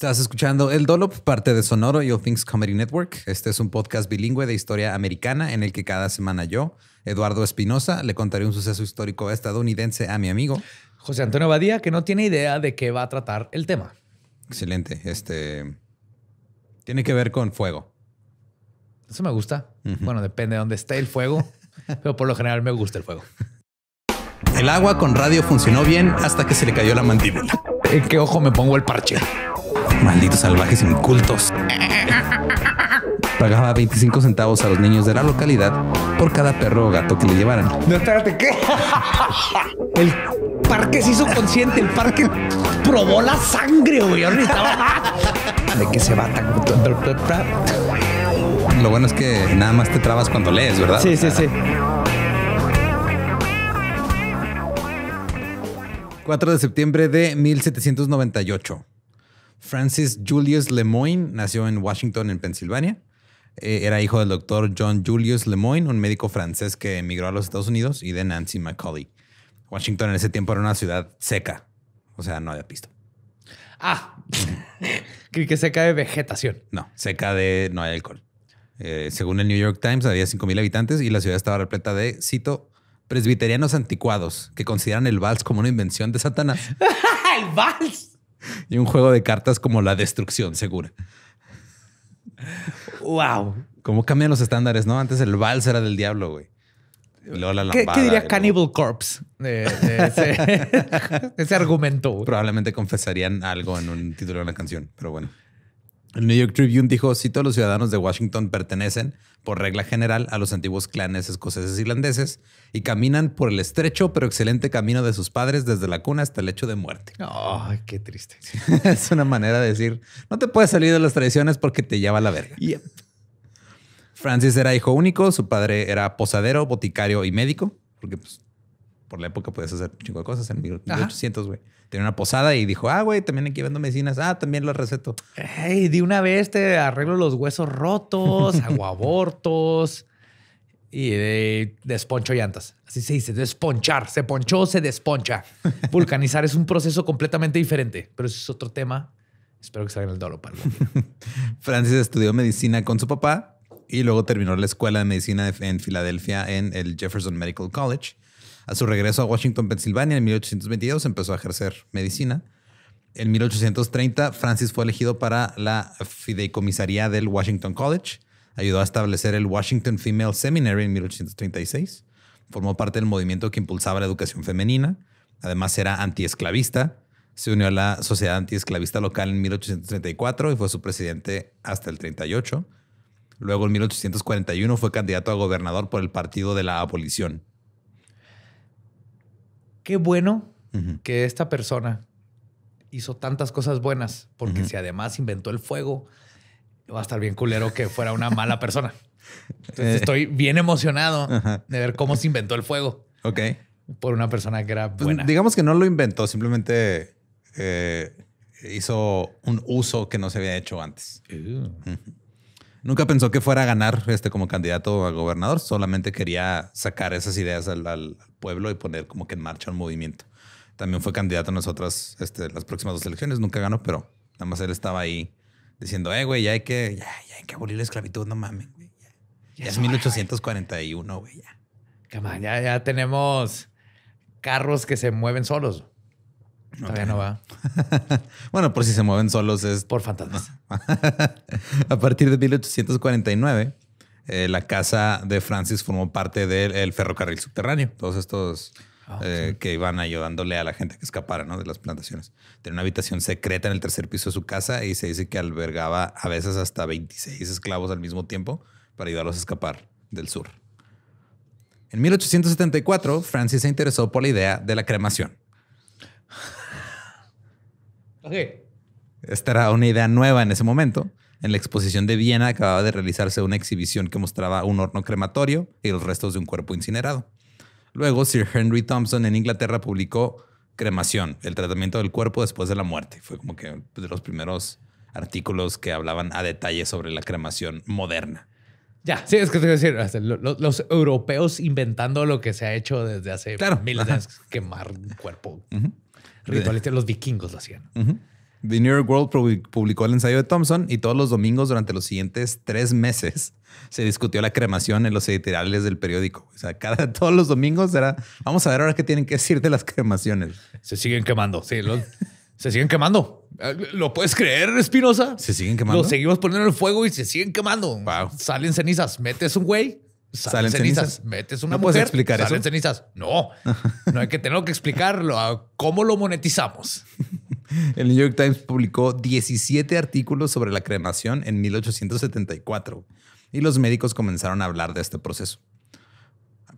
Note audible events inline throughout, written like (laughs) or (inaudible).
Estás escuchando El Dolop, parte de Sonoro y All Things Comedy Network. Este es un podcast bilingüe de historia americana en el que cada semana yo, Eduardo Espinosa, le contaré un suceso histórico estadounidense a mi amigo. José Antonio Badía, que no tiene idea de qué va a tratar el tema. Excelente. Este tiene que ver con fuego. Eso me gusta. Bueno, depende de dónde esté el fuego, (laughs) pero por lo general me gusta el fuego. El agua con radio funcionó bien hasta que se le cayó la mandíbula. ¿En qué ojo me pongo el parche? Malditos salvajes incultos. Pagaba 25 centavos a los niños de la localidad por cada perro o gato que le llevaran. No, espérate, ¿qué? El parque se hizo consciente, el parque probó la sangre, güey. ¿De qué se va Lo bueno es que nada más te trabas cuando lees, ¿verdad? Sí, sí, sí. 4 de septiembre de 1798. Francis Julius Lemoyne nació en Washington, en Pensilvania. Eh, era hijo del doctor John Julius Lemoyne, un médico francés que emigró a los Estados Unidos, y de Nancy McCauley. Washington en ese tiempo era una ciudad seca, o sea, no había pisto. Ah, (laughs) que seca de vegetación. No, seca de no hay alcohol. Eh, según el New York Times, había 5.000 habitantes y la ciudad estaba repleta de, cito, presbiterianos anticuados que consideran el vals como una invención de Satanás. (laughs) ¡El vals! (laughs) y un juego de cartas como la destrucción segura. Wow. ¿Cómo cambian los estándares? No, antes el vals era del diablo, güey. La ¿Qué, diría Cannibal Corpse? (laughs) (laughs) ese, argumento. Probablemente confesarían algo en un título de la canción, pero bueno. El New York Tribune dijo, si todos los ciudadanos de Washington pertenecen, por regla general, a los antiguos clanes escoceses irlandeses y caminan por el estrecho pero excelente camino de sus padres desde la cuna hasta el hecho de muerte. ¡Ay, qué triste! (laughs) es una manera de decir, no te puedes salir de las tradiciones porque te lleva a la verga. Francis era hijo único, su padre era posadero, boticario y médico, porque pues, por la época podías hacer un chingo de cosas en 1800, güey tenía una posada y dijo, ah, güey, también aquí vendo medicinas. Ah, también lo receto. Hey, de una vez te arreglo los huesos rotos, (laughs) hago abortos y desponcho llantas. Así se dice, desponchar. Se ponchó, se desponcha. (laughs) Vulcanizar es un proceso completamente diferente, pero eso es otro tema. Espero que salga en el dolo para (laughs) Francis estudió medicina con su papá y luego terminó la escuela de medicina en Filadelfia en el Jefferson Medical College a su regreso a Washington, Pensilvania, en 1822 empezó a ejercer medicina. En 1830, Francis fue elegido para la fideicomisaría del Washington College. Ayudó a establecer el Washington Female Seminary en 1836. Formó parte del movimiento que impulsaba la educación femenina. Además, era antiesclavista. Se unió a la Sociedad Antiesclavista Local en 1834 y fue su presidente hasta el 38. Luego, en 1841, fue candidato a gobernador por el Partido de la Abolición qué bueno que esta persona hizo tantas cosas buenas, porque si además inventó el fuego, va a estar bien culero que fuera una mala persona. Eh. estoy bien emocionado de ver cómo se inventó el fuego. Ok. Por una persona que era pues, buena. digamos que no lo inventó, simplemente eh, hizo un uso que no se había hecho antes. Uh. Nunca pensó que fuera a ganar este como candidato a gobernador, solamente quería sacar esas ideas al, pueblo y poner como que en marcha un movimiento. También fue candidato a nosotras este, las próximas dos elecciones, nunca ganó, pero nada más él estaba ahí diciendo, eh, güey, ya hay que, hay que abolir la esclavitud, no mames, Ya, es 1841, güey, ya, ya tenemos carros que se mueven solos. Todavía no va. (laughs) bueno, por si se mueven solos es... Por fantasmas. (laughs) a partir de 1849, eh, la casa de Francis formó parte del ferrocarril subterráneo. Todos estos... Ah, eh, que iban ayudándole a la gente que escapara ¿no? de las plantaciones. Tenía una habitación secreta en el tercer piso de su casa y se dice que albergaba a veces hasta 26 esclavos al mismo tiempo para ayudarlos a escapar del sur. En 1874, Francis se interesó por la idea de la cremación Okay. Esta era una idea nueva en ese momento. En la exposición de Viena acababa de realizarse una exhibición que mostraba un horno crematorio y los restos de un cuerpo incinerado. Luego, Sir Henry Thompson en Inglaterra publicó Cremación, el tratamiento del cuerpo después de la muerte. Fue como que de los primeros artículos que hablaban a detalle sobre la cremación moderna. Ya, sí, es que decir, los, europeos inventando lo que se ha hecho desde hace miles de años, quemar un cuerpo los vikingos lo hacían. The New York World publicó el ensayo de Thompson y todos los domingos durante los siguientes tres meses (laughs) se discutió la cremación en los editoriales del periódico. O sea, cada, (laughs) todos los domingos era, vamos a ver ahora qué tienen que decir de las cremaciones. Se siguen quemando, sí, se siguen quemando. Ah, ¿Lo puedes creer, Espinosa? Se siguen quemando. Lo seguimos poniendo en el fuego y se siguen quemando. Salen cenizas, metes un güey, salen, cenizas. Metes una no mujer, puedes salen cenizas. No, (laughs) no hay que tener que explicarlo. Ah, ¿Cómo lo monetizamos? El New York Times publicó 17 artículos sobre la cremación en 1874 y los médicos comenzaron a hablar de este proceso.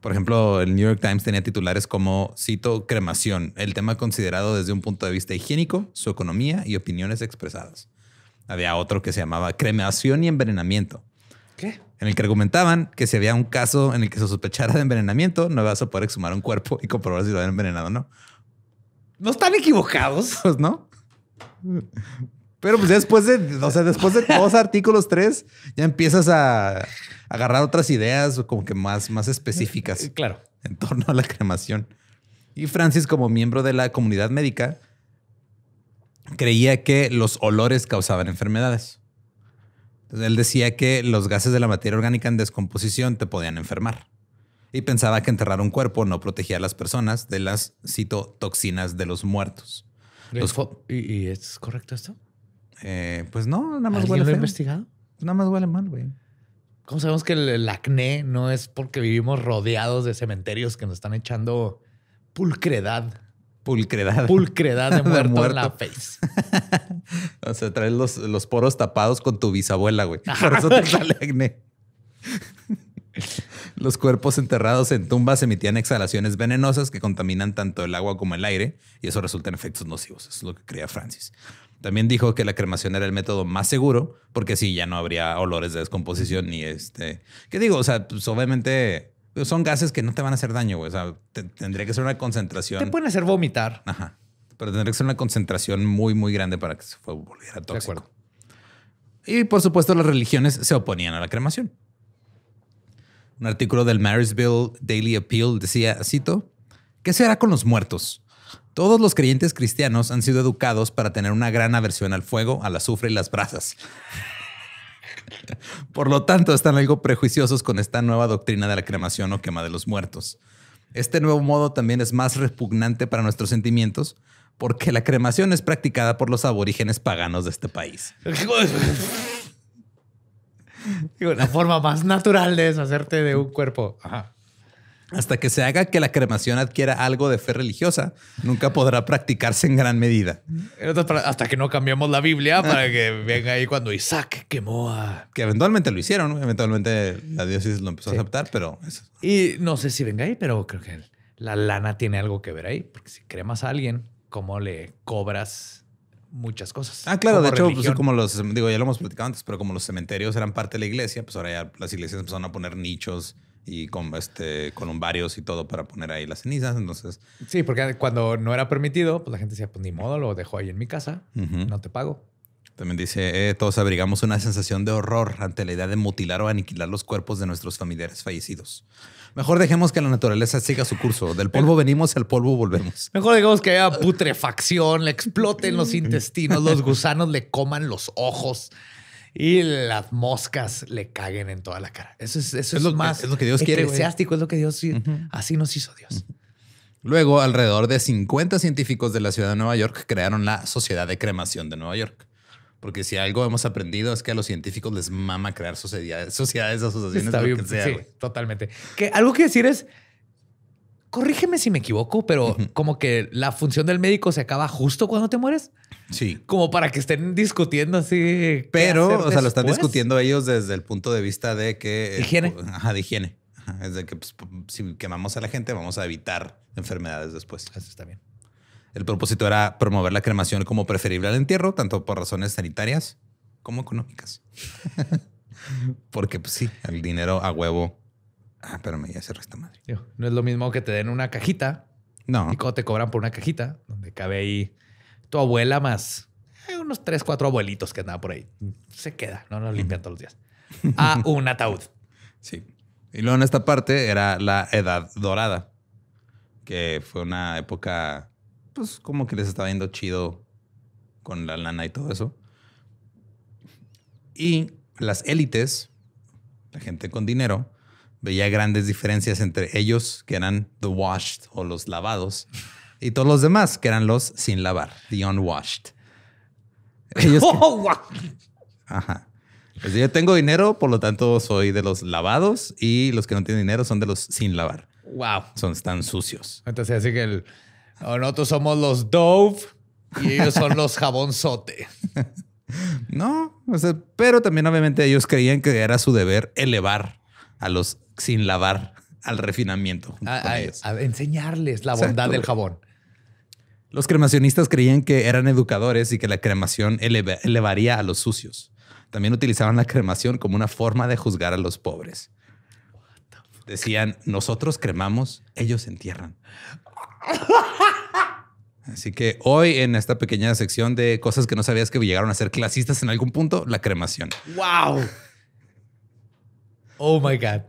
Por ejemplo, el New York Times tenía titulares como, cito, cremación, el tema considerado desde un punto de vista higiénico, su economía y opiniones expresadas. Había otro que se llamaba cremación y envenenamiento. ¿Qué? en el que argumentaban que si había un caso en el que se sospechara de envenenamiento, no vas a poder exhumar un cuerpo y comprobar si lo habían envenenado o no. No están equivocados. (laughs) Pues, no. Pero pues después de, o sea, después de dos artículos, tres, ya empiezas a agarrar otras ideas como que más, más específicas. Eh, claro. En torno a la cremación. Y Francis, como miembro de la comunidad médica, creía que los olores causaban enfermedades él decía que los gases de la materia orgánica en descomposición te podían enfermar y pensaba que enterrar un cuerpo no protegía a las personas de las, citotoxinas de los muertos. ¿Y, es correcto esto? Eh, pues no, nada más huele. Lo investigado? Pues nada más huele mal, güey. ¿Cómo sabemos que el, acné no es porque vivimos rodeados de cementerios que nos están echando pulcredad? Pulcredad. Pulcredad (laughs) de muerto, en la face. (laughs) o sea, traes los, poros tapados con tu bisabuela, güey. Ah, Por eso te sale Los cuerpos enterrados en tumbas emitían exhalaciones venenosas que contaminan tanto el agua como el aire, y eso resulta en efectos nocivos. es lo que creía Francis. También dijo que la cremación era el método más seguro, porque así ya no habría olores de descomposición ni este. ¿Qué digo? O sea, pues, obviamente son gases que no te van a hacer daño, O sea, tendría que ser una concentración. Te pueden hacer vomitar. Ajá. Pero tendría que ser una concentración muy, muy grande para que se volviera tóxico. De acuerdo. Y por supuesto, las religiones se oponían a la cremación. Un artículo del Marysville Daily Appeal decía, cito, ¿qué se hará con los muertos? Todos los creyentes cristianos han sido educados para tener una gran aversión al fuego, al azufre y las brasas. Por lo tanto, están algo prejuiciosos con esta nueva doctrina de la cremación o quema de los muertos. Este nuevo modo también es más repugnante para nuestros sentimientos porque la cremación es practicada por los aborígenes paganos de este país. (laughs) la forma más natural de deshacerte de un cuerpo. Hasta que se haga que la cremación adquiera algo de fe religiosa, nunca podrá practicarse en gran medida. Hasta que no cambiamos la Biblia (laughs) para que venga ahí cuando Isaac quemó a... Que eventualmente lo hicieron, eventualmente la diócesis lo empezó a aceptar, pero... Y no sé si venga ahí, pero creo que la lana tiene algo que ver ahí, porque si cremas a alguien, ¿cómo le cobras muchas cosas. Ah, claro, de hecho, pues, como los, digo, ya lo hemos platicado antes, pero como los cementerios eran parte de la iglesia, pues ahora ya las iglesias empezaron a poner nichos y con este columbarios y todo para poner ahí las cenizas. Entonces. Sí, porque cuando no era permitido, pues la gente decía, pues ni modo, lo dejo ahí en mi casa, no te pago. También dice, eh, todos abrigamos una sensación de horror ante la idea de mutilar o aniquilar los cuerpos de nuestros familiares fallecidos. Mejor dejemos que la naturaleza siga su curso. Del polvo venimos, al polvo volvemos. Mejor digamos que haya putrefacción, le exploten los intestinos, los gusanos le coman los ojos y las moscas le caguen en toda la cara. Eso es, lo, más. Es lo que Dios quiere. Eclesiástico, es lo que Dios. Así nos hizo Dios. Luego, alrededor de 50 científicos de la ciudad de Nueva York crearon la Sociedad de Cremación de Nueva York. Porque si algo hemos aprendido es que a los científicos les mama crear sociedades, sociedades asociaciones, sea, sí, totalmente. Que algo que decir es, corrígeme si me equivoco, pero como que la función del médico se acaba justo cuando te mueres. Sí. Como para que estén discutiendo así. Pero, o sea, lo están discutiendo ellos desde el punto de vista de que. Eh, higiene. ajá, de higiene. es de que pues, si quemamos a la gente, vamos a evitar enfermedades después. Eso está bien. El propósito era promover la cremación como preferible al entierro, tanto por razones sanitarias como económicas. (laughs) Porque, pues sí, el dinero a huevo Ah, pero me ya se resta madre. no es lo mismo que te den una cajita. No. Y te cobran por una cajita, donde cabe ahí tu abuela más eh, unos tres, cuatro abuelitos que andaban por ahí. Se queda, no nos limpian todos los días. A (laughs) un ataúd. Sí. Y luego en esta parte era la edad dorada, que fue una época, pues como que les estaba yendo chido con la lana y todo eso. Y las élites, la gente con dinero, veía grandes diferencias entre ellos, que eran the washed o los lavados, y todos los demás, que eran los sin lavar, the unwashed. (laughs) Ellos oh, Ajá. Pues yo tengo dinero, por lo tanto soy de los lavados y los que no tienen dinero son de los sin lavar. Wow. Son tan sucios. Entonces, así que el... Oh, nosotros somos los Dove y ellos son los jabonzote. (laughs) no, pero también obviamente ellos creían que era su deber elevar a los sin lavar al refinamiento. A, enseñarles la bondad del jabón. Los cremacionistas creían que eran educadores y que la cremación elevaría a los sucios. También utilizaban la cremación como una forma de juzgar a los pobres. Decían, nosotros cremamos, ellos entierran. (laughs) Así que hoy en esta pequeña sección de cosas que no sabías que llegaron a ser clasistas en algún punto, la cremación. ¡Wow! Oh my God.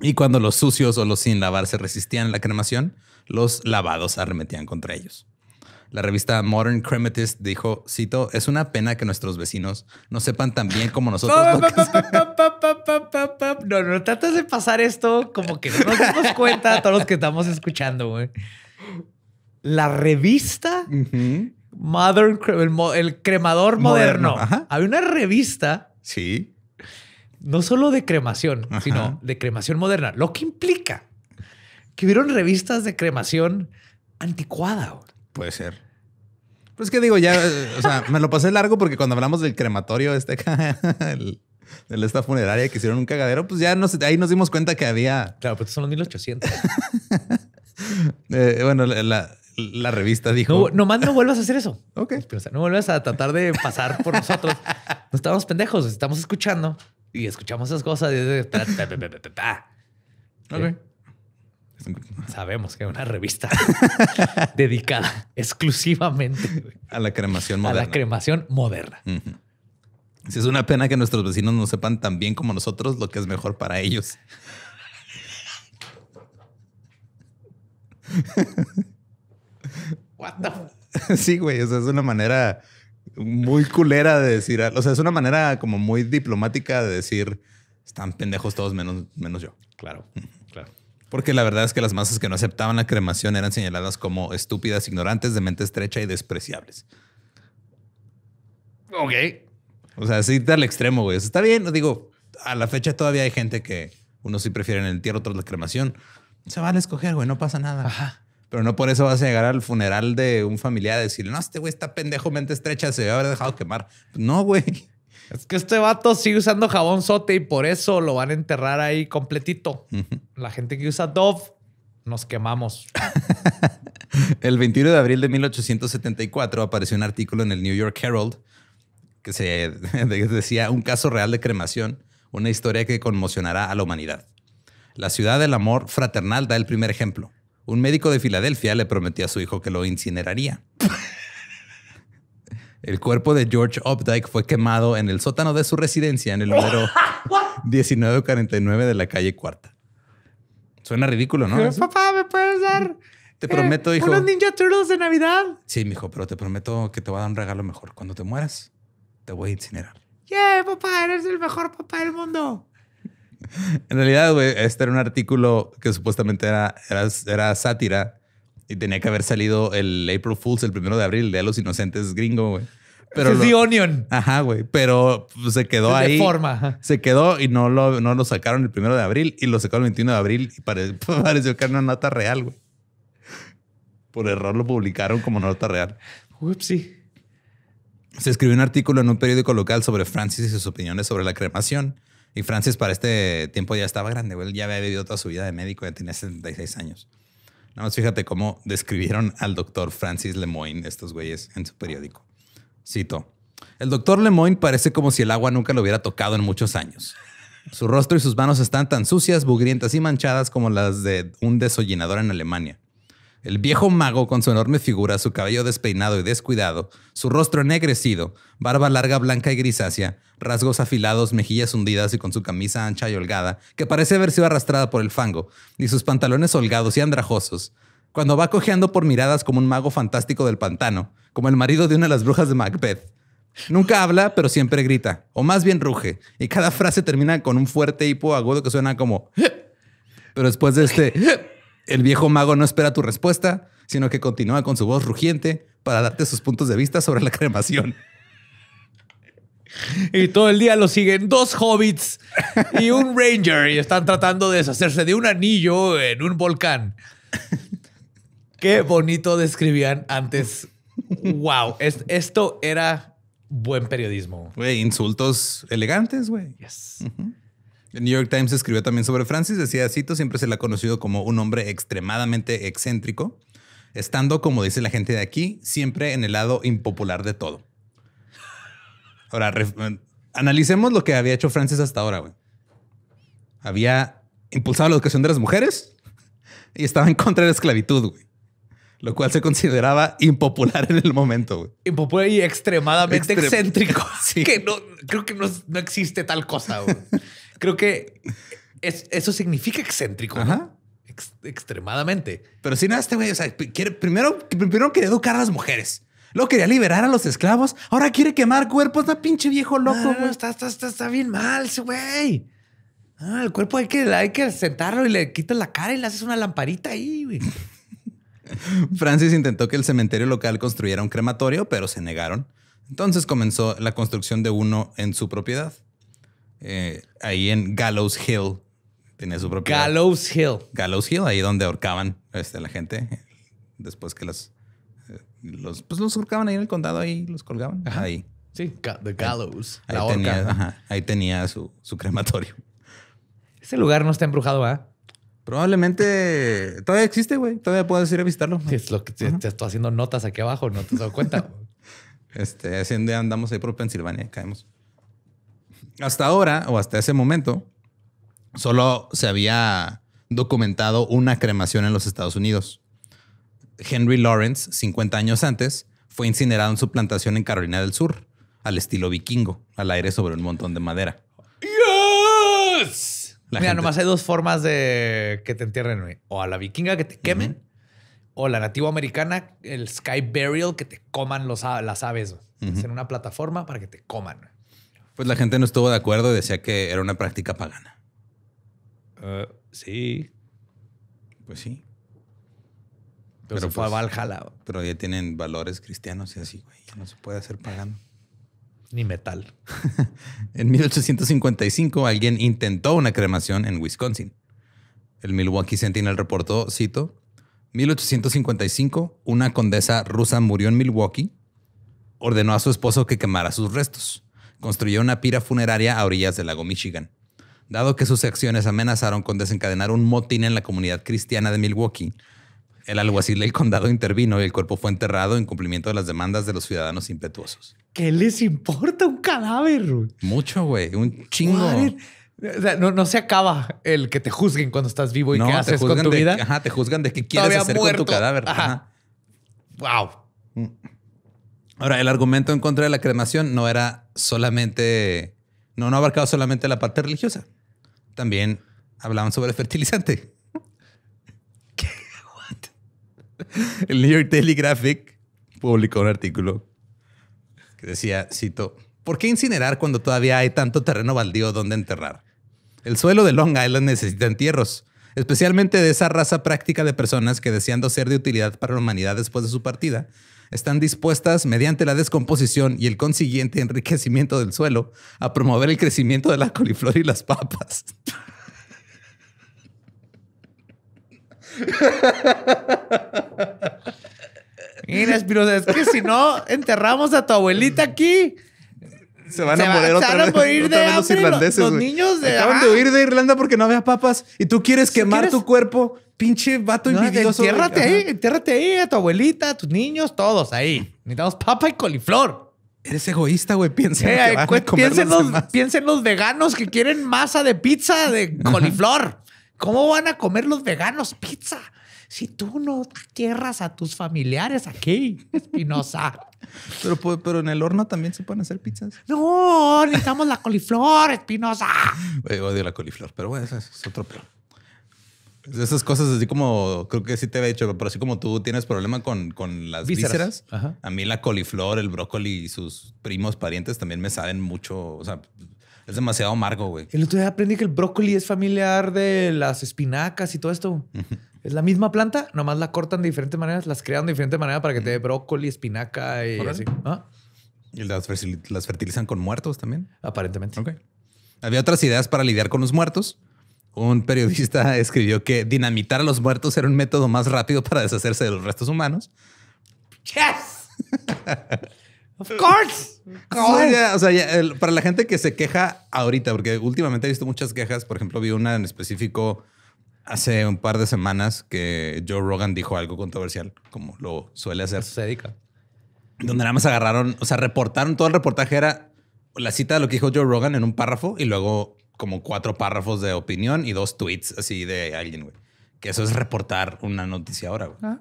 Y cuando los sucios o los sin lavar se resistían a la cremación, los lavados arremetían contra ellos. La revista Modern Crematist dijo, cito, es una pena que nuestros vecinos no sepan tan bien como nosotros. no, no tratas de pasar esto como que no nos damos cuenta a todos los que estamos escuchando, güey. La revista Modern, el, cremador moderno. Hay una revista. Sí no solo de cremación, sino de cremación moderna, lo que implica que hubieron revistas de cremación anticuada. Puede ser. Pues que digo, ya, o sea, me lo pasé largo porque cuando hablamos del crematorio este (laughs) el, de esta funeraria que hicieron un cagadero, pues ya nos, ahí nos dimos cuenta que había. Claro, pero pues son los 1800. (laughs) Eh, bueno, la, revista dijo. No, nomás no vuelvas a hacer eso. Ok. No vuelvas a tratar de pasar por nosotros. No estamos pendejos, estamos escuchando y escuchamos esas cosas. Sabemos que es una revista (laughs) dedicada exclusivamente a la cremación moderna. A la cremación moderna. es una pena que nuestros vecinos no sepan tan bien como nosotros lo que es mejor para ellos. What (laughs) Sí, güey, o es una manera muy culera de decir, o sea, es una manera como muy diplomática de decir, están pendejos todos menos, menos yo. Claro, claro. Porque la verdad es que las masas que no aceptaban la cremación eran señaladas como estúpidas, ignorantes, de mente estrecha y despreciables. Ok. O sea, sí, al extremo, güey. está bien. Digo, a la fecha todavía hay gente que unos sí prefieren el entierro, otros la cremación. Se vale escoger, güey. No pasa nada. Ajá. Pero no por eso vas a llegar al funeral de un familiar a decirle, no, este güey está pendejo, mente estrecha, se debe haber dejado quemar. No, güey. Es que este vato sigue usando jabón sote y por eso lo van a enterrar ahí completito. La gente que usa Dove, nos quemamos. (laughs) el 21 de abril de 1874 apareció un artículo en el New York Herald que se (laughs) decía un caso real de cremación, una historia que conmocionará a la humanidad. La ciudad del amor fraternal da el primer ejemplo. Un médico de Filadelfia le prometió a su hijo que lo incineraría. El cuerpo de George Updike fue quemado en el sótano de su residencia en el número 1949 (laughs) de la calle Cuarta. Suena ridículo, ¿no? papá, ¿me puedes dar? Te prometo, eh, hijo. Unos Ninja Turtles de Navidad. Sí, hijo, pero te prometo que te voy a dar un regalo mejor. Cuando te mueras, te voy a incinerar. Yeah, papá, eres el mejor papá del mundo. (laughs) en realidad, güey, este era un artículo que supuestamente era, era, sátira y tenía que haber salido el April Fools, el primero de abril, de los inocentes gringo, güey. Pero es The Onion. Ajá, güey. Pero pues, se quedó de forma. Se quedó y no lo, no lo sacaron el primero de abril y lo sacaron el 21 de abril y (laughs) pareció que era una nota real, güey. Por error lo publicaron como nota real. Upsi. Se escribió un artículo en un periódico local sobre Francis y sus opiniones sobre la cremación y Francis para este tiempo ya estaba grande, güey. Ya había vivido toda su vida de médico, ya tenía 76 años. Nada más fíjate cómo describieron al doctor Francis Lemoyne estos güeyes en su periódico. Cito. El doctor Lemoyne parece como si el agua nunca lo hubiera tocado en muchos años. Su rostro y sus manos están tan sucias, bugrientas y manchadas como las de un desollinador en Alemania. El viejo mago, con su enorme figura, su cabello despeinado y descuidado, su rostro ennegrecido, barba larga blanca y grisácea, rasgos afilados, mejillas hundidas y con su camisa ancha y holgada, que parece haber sido arrastrada por el fango, y sus pantalones holgados y andrajosos. Cuando va cojeando por miradas como un mago fantástico del pantano, como el marido de una de las brujas de Macbeth. Nunca habla, pero siempre grita, o más bien ruge, y cada frase termina con un fuerte hipo agudo que suena como... Pero después de este... El viejo mago no espera tu respuesta, sino que continúa con su voz rugiente para darte sus puntos de vista sobre la cremación. Y todo el día lo siguen dos hobbits y un ranger y están tratando de deshacerse de un anillo en un volcán. Qué bonito describían antes. Wow, esto era buen periodismo. Güey, insultos elegantes, güey. Yes. El New York Times escribió también sobre Francis, decía, cito, siempre se le ha conocido como un hombre extremadamente excéntrico, estando, como dice la gente de aquí, siempre en el lado impopular de todo. Ahora, analicemos lo que había hecho Francis hasta ahora. güey. Había impulsado la educación de las mujeres y estaba en contra de la esclavitud, güey. Lo cual se consideraba impopular en el momento. güey. Impopular y extremadamente excéntrico. (laughs) Que no, creo que no, no existe tal cosa. Güey. Creo que eso significa excéntrico. extremadamente. Pero si nada, este güey, o sea, primero, primero quería educar a las mujeres. Luego quería liberar a los esclavos. Ahora quiere quemar cuerpos. Está pinche viejo loco, está, está, bien mal ese güey. Ah, el cuerpo hay que, hay que sentarlo y le quitas la cara y le haces una lamparita ahí, (laughs) Francis intentó que el cementerio local construyera un crematorio, pero se negaron. Entonces comenzó la construcción de uno en su propiedad. Eh, ahí en Gallows Hill. Tenía su propio. Gallows Hill. Gallows Hill, ahí donde ahorcaban este, la gente. Después que eh, los, Pues los ahorcaban ahí en el condado, ahí los colgaban. Ajá. Ahí. Sí, The Gallows. Ahí, tenía, ahí tenía su, crematorio. Ese lugar no está embrujado, ¿ah? Probablemente todavía existe, güey. Todavía puedes ir a visitarlo. es lo que te, estoy haciendo notas aquí abajo, no te has dado cuenta. (laughs) este, haciendo andamos ahí por Pensilvania, caemos hasta ahora o hasta ese momento, solo se había documentado una cremación en los Estados Unidos. Henry Lawrence, 50 años antes, fue incinerado en su plantación en Carolina del Sur, al estilo vikingo, al aire sobre un montón de madera. ¡Yes! Mira, nomás hay dos formas de que te entierren, O a la vikinga que te quemen, o la nativa americana, el sky burial, que te coman los, las aves. Es en una plataforma para que te coman. Pues la gente no estuvo de acuerdo y decía que era una práctica pagana. Ah, sí. Pues sí. Pero, fue pues, Valhalla. Pero ya tienen valores cristianos y así, güey. Ya no se puede hacer pagano. Ni metal. (laughs) en 1855 alguien intentó una cremación en Wisconsin. El Milwaukee Sentinel reportó, cito, 1855, una condesa rusa murió en Milwaukee, ordenó a su esposo que quemara sus restos construyó una pira funeraria a orillas del lago Michigan. Dado que sus acciones amenazaron con desencadenar un motín en la comunidad cristiana de Milwaukee, el alguacil del condado intervino y el cuerpo fue enterrado en cumplimiento de las demandas de los ciudadanos impetuosos. ¿Qué les importa un cadáver? Mucho, güey. Un chingo. O no, se acaba el que te juzguen cuando estás vivo y qué haces con tu vida. Ajá, te juzgan de qué quieres hacer con tu cadáver. Ajá. Wow. Mm. Ahora, el argumento en contra de la cremación no era solamente, no, no abarcaba solamente la parte religiosa. También hablaban sobre el fertilizante. (laughs) ¿Qué? What? El New York Daily Graphic publicó un artículo que decía, cito, ¿por qué incinerar cuando todavía hay tanto terreno baldío donde enterrar? El suelo de Long Island necesita entierros, especialmente de esa raza práctica de personas que deseando ser de utilidad para la humanidad después de su partida, están dispuestas, mediante la descomposición y el consiguiente enriquecimiento del suelo, a promover el crecimiento de la coliflor y las papas. Mira, Espinosa, es que si no enterramos a tu abuelita aquí, se van a morir los niños de, Acaban de ah. huir de Irlanda porque no había papas y tú quieres quemar tu cuerpo pinche vato no, Entiérrate ahí, ahí a tu abuelita, a tus niños, todos ahí. Necesitamos papa y coliflor. Eres egoísta, güey. Piensa, en los, veganos que quieren masa de pizza de coliflor. ¿Cómo van a comer los veganos pizza? Si tú no tierras a tus familiares aquí, Espinosa. Pero, pues, pero en el horno también se pueden hacer pizzas. No, necesitamos la coliflor, Espinosa. Odio la coliflor, pero bueno, eso es otro peor. Esas cosas así como, creo que sí te había dicho, pero así como tú tienes problema con, con las vísceras, a mí la coliflor, el brócoli y sus primos, parientes también me saben mucho. O sea, es demasiado amargo, güey. El otro día aprendí que el brócoli es familiar de las espinacas y todo esto. es la misma planta, nomás la cortan de diferentes maneras, las crean de diferente manera para que te dé brócoli, espinaca y así. ¿Y las, las fertilizan con muertos también? Aparentemente. Ok. Había otras ideas para lidiar con los muertos, un periodista (laughs) escribió que dinamitar a los muertos era un método más rápido para deshacerse de los restos humanos. Yes. (laughs) of (laughs) course. O sea, para la gente que se queja ahorita, porque últimamente he visto muchas quejas. Por ejemplo, vi una en específico hace un par de semanas que Joe Rogan dijo algo controversial, como lo suele hacer. Donde nada más agarraron, o sea, reportaron todo el reportaje era la cita de lo que dijo Joe Rogan en un párrafo y luego como cuatro párrafos de opinión y dos tweets así de alguien, güey. Que eso es reportar una noticia ahora, güey. Ah.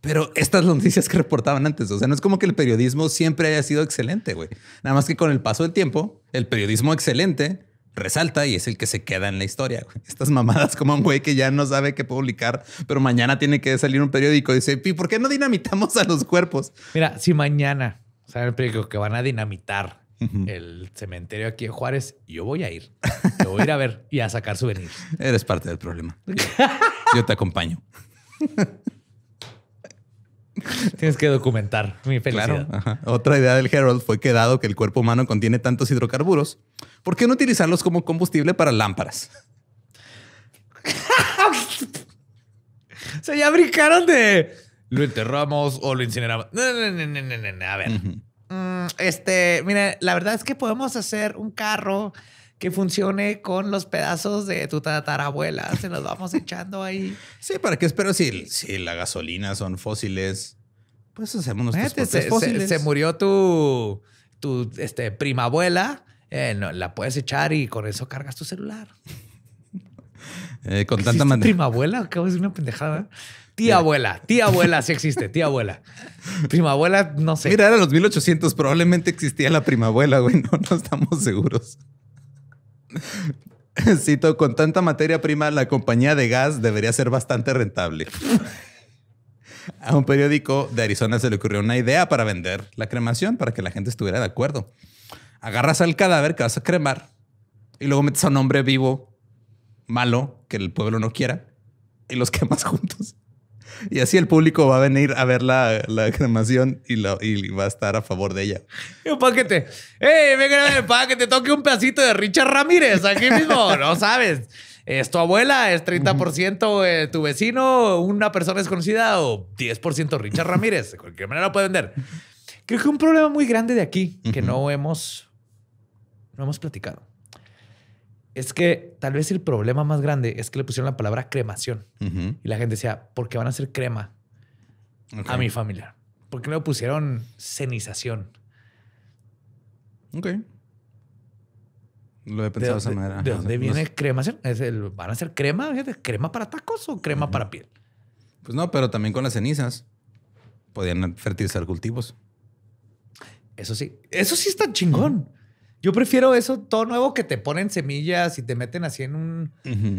Pero estas noticias que reportaban antes, o sea, no es como que el periodismo siempre haya sido excelente, güey. Nada más que con el paso del tiempo, el periodismo excelente resalta y es el que se queda en la historia. Estas mamadas como un güey que ya no sabe qué publicar, pero mañana tiene que salir un periódico y dice, por qué no dinamitamos a los cuerpos? Mira, si mañana sale el periódico que van a dinamitar el cementerio aquí en Juárez, yo voy a ir. yo voy a ir a ver y a sacar souvenirs. (laughs) Eres parte del problema. (laughs) Yo te acompaño. (laughs) Tienes que documentar mi felicidad. Claro, Otra idea del Herald fue que dado que el cuerpo humano contiene tantos hidrocarburos, ¿por qué no utilizarlos como combustible para lámparas? Se sea, ya brincaron de lo enterramos o lo incineramos. A ver. Mm, este, mire, la verdad es que podemos hacer un carro que funcione con los pedazos de tu tatarabuela. Se los vamos echando ahí. (laughs) Sí, ¿para qué espero si, si la gasolina son fósiles? Pues hacemos unos se, fósiles. Se, murió tu, tu este, prima abuela. Eh, la puedes echar y con eso cargas tu celular. (laughs) Eh, con tanta ¿Prima abuela? Acabo de una pendejada. (laughs) Tía abuela, tía abuela, sí existe, tía abuela. Prima abuela, no sé. Mira, era los 1800, probablemente existía la prima abuela, güey, (laughs) no, no estamos seguros. Cito, (laughs) con tanta materia prima, la compañía de gas debería ser bastante rentable. (laughs) A un periódico de Arizona se le ocurrió una idea para vender la cremación para que la gente estuviera de acuerdo. Agarras al cadáver que vas a cremar y luego metes a un hombre vivo, malo, que el pueblo no quiera, y los quemas juntos. (laughs) Y así el público va a venir a ver la, la cremación y, la, y, va a estar a favor de ella. Y (laughs) un paquete. ¡Ey, venga, para que te toque un pedacito de Richard Ramírez aquí mismo! (laughs) No sabes. ¿Es tu abuela? ¿Es 30% tu vecino? ¿Una persona desconocida? ¿O 10% Richard Ramírez? De cualquier manera lo puede vender. Creo que un problema muy grande de aquí que no hemos, no hemos platicado es que tal vez el problema más grande es que le pusieron la palabra cremación. Y la gente decía, ¿por qué van a hacer crema a mi familia? ¿Por qué no le pusieron cenización? Ok. Lo he pensado de, esa manera. ¿De, dónde viene cremación? ¿Es el, ¿Van a hacer crema? ¿Crema para tacos o crema para piel? Pues no, pero también con las cenizas podían fertilizar cultivos. Eso sí. Eso sí está chingón. Yo prefiero eso todo nuevo que te ponen semillas y te meten así en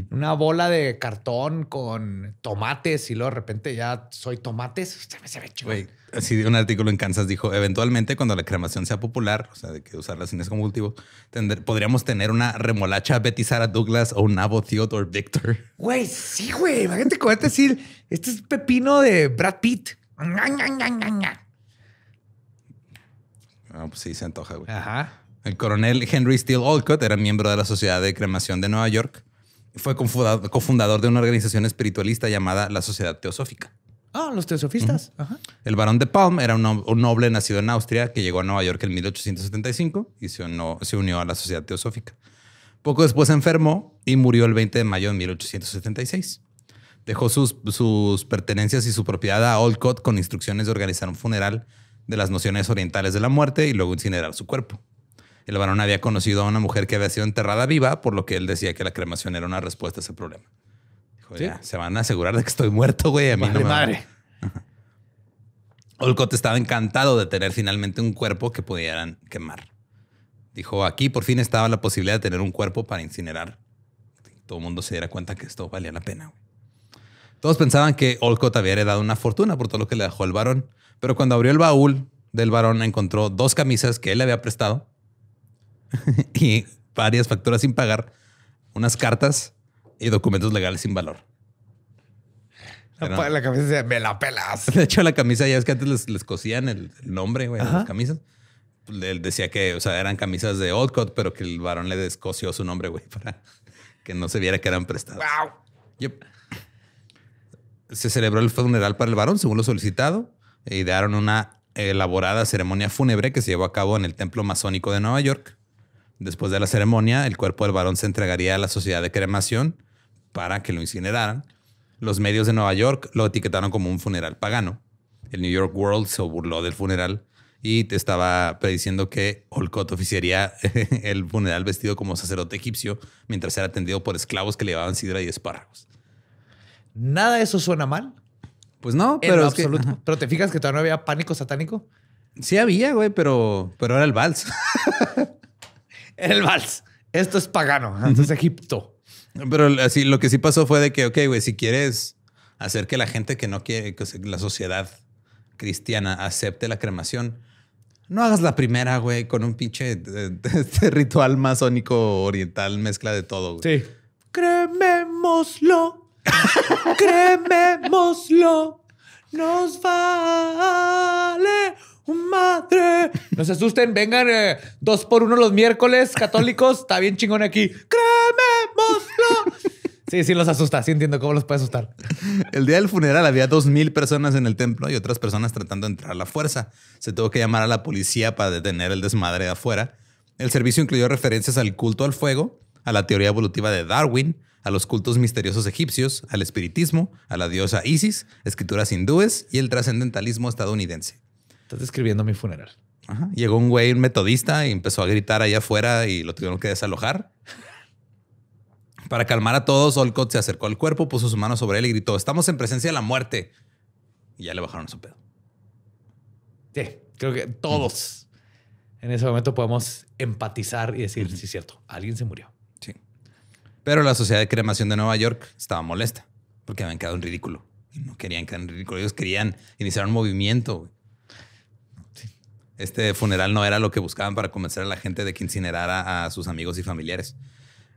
una bola de cartón con tomates y luego de repente ya soy tomates. Se me, se ve Wey, así un artículo en Kansas dijo, eventualmente cuando la cremación sea popular, o sea, de que usar las como cultivo, podríamos tener una remolacha Betty Sara Douglas o un nabo Theodore Victor. Güey, sí, güey. Imagínate cómo decir, este, este es pepino de Brad Pitt. Ah, pues sí, se antoja, güey. Ajá. El coronel Henry Steele Olcott era miembro de la Sociedad de Cremación de Nueva York. Fue cofundador de una organización espiritualista llamada la Sociedad Teosófica. Ah, los teosofistas. El barón de Palm era un, noble nacido en Austria que llegó a Nueva York en 1875 y se unió, a la Sociedad Teosófica. Poco después se enfermó y murió el 20 de mayo de 1876. Dejó sus, sus pertenencias y su propiedad a Olcott con instrucciones de organizar un funeral de las nociones orientales de la muerte y luego incinerar su cuerpo el varón había conocido a una mujer que había sido enterrada viva, por lo que él decía que la cremación era una respuesta a ese problema. Dijo, ya, se van a asegurar de que estoy muerto, güey. A mí madre, no me Olcott estaba encantado de tener finalmente un cuerpo que pudieran quemar. Dijo, aquí por fin estaba la posibilidad de tener un cuerpo para incinerar. Todo el mundo se diera cuenta que esto valía la pena. Todos pensaban que Olcott había heredado una fortuna por todo lo que le dejó el varón, pero cuando abrió el baúl del varón encontró dos camisas que él le había prestado (laughs) y varias facturas sin pagar, unas cartas y documentos legales sin valor. la camisa me la pelas. (laughs) De hecho, la camisa ya es que antes les, cosían el, nombre, güey, las camisas. Pues, él decía que, o sea, eran camisas de Oldcott, pero que el varón le descoció su nombre, güey, (laughs) para que no se viera que eran prestadas. Wow. Se celebró el funeral para el varón, según lo solicitado, y e idearon una elaborada ceremonia fúnebre que se llevó a cabo en el templo masónico de Nueva York. Después de la ceremonia, el cuerpo del varón se entregaría a la sociedad de cremación para que lo incineraran. Los medios de Nueva York lo etiquetaron como un funeral pagano. El New York World se burló del funeral y te estaba prediciendo que Olcott oficiaría (laughs) el funeral vestido como sacerdote egipcio mientras era atendido por esclavos que le llevaban sidra y espárragos. Nada de eso suena mal. Pues no, pero. Es absoluto. (laughs) Pero te fijas que todavía no había pánico satánico. Sí había, güey, pero, pero era el vals. (laughs) el vals. Esto es pagano, esto es Egipto. Pero así, lo que sí pasó fue de que, ok, güey, si quieres hacer que la gente que no quiere, que la sociedad cristiana acepte la cremación, no hagas la primera, güey, con un pinche eh, (laughs) este ritual masónico oriental, mezcla de todo. Güey. Sí. Cremémoslo. (laughs) cremémoslo. Nos vale madre. No se asusten, vengan eh, dos por uno los miércoles católicos. Está bien chingón aquí. Cremémoslo. Sí, sí los asusta. Sí entiendo cómo los puede asustar. El día del funeral había dos mil personas en el templo y otras personas tratando de entrar a la fuerza. Se tuvo que llamar a la policía para detener el desmadre de afuera. El servicio incluyó referencias al culto al fuego, a la teoría evolutiva de Darwin, a los cultos misteriosos egipcios, al espiritismo, a la diosa Isis, escrituras hindúes y el trascendentalismo estadounidense. Estás describiendo mi funeral. Llegó un güey, un metodista, y empezó a gritar allá afuera y lo tuvieron que desalojar. Para calmar a todos, Olcott se acercó al cuerpo, puso su mano sobre él y gritó: Estamos en presencia de la muerte. Y ya le bajaron su pedo. Sí, creo que todos mm. en ese momento podemos empatizar y decir: Sí, es cierto, alguien se murió. Sí. Pero la Sociedad de Cremación de Nueva York estaba molesta porque habían quedado en ridículo. No querían quedar en ridículo. Ellos querían iniciar un movimiento. Este funeral no era lo que buscaban para convencer a la gente de que incinerara a sus amigos y familiares.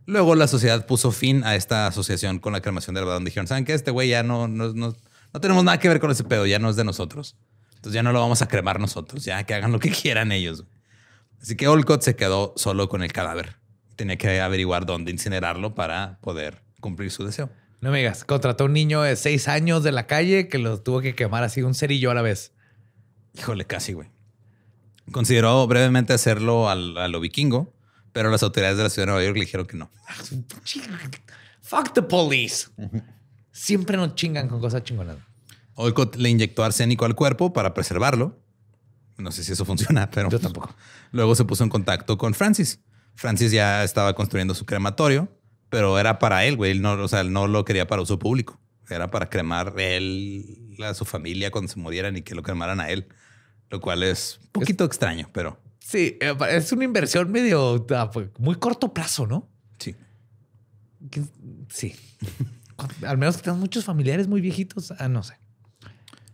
Luego la sociedad puso fin a esta asociación con la cremación del varón. Dijeron, ¿saben qué? Este güey ya no, no, no tenemos nada que ver con ese pedo, ya no es de nosotros. Entonces ya no lo vamos a cremar nosotros, ya que hagan lo que (laughs) quieran ellos. Así que Olcott se quedó solo con el cadáver. Tenía que averiguar dónde incinerarlo para poder cumplir su deseo. No me digas, contrató a un niño de seis años de la calle que lo tuvo que quemar así un cerillo a la vez. Híjole, casi, güey. Consideró brevemente hacerlo a lo vikingo, pero las autoridades de la ciudad de Nueva York le dijeron que no. Fuck the police. Siempre nos chingan con cosas chingonadas. Olcott le inyectó arsénico al cuerpo para preservarlo. No sé si eso funciona, pero. Yo tampoco. Luego se puso en contacto con Francis. Francis ya estaba construyendo su crematorio, pero era para él, güey. No, o sea, no lo quería para uso público. Era para cremar él, a su familia cuando se murieran y que lo cremaran a él lo cual es un poquito extraño, pero. Sí, eh, es una inversión medio ah, pues, muy corto plazo, ¿no? Sí. Sí. (laughs) Al menos que tengan muchos familiares muy viejitos, ah, no sé.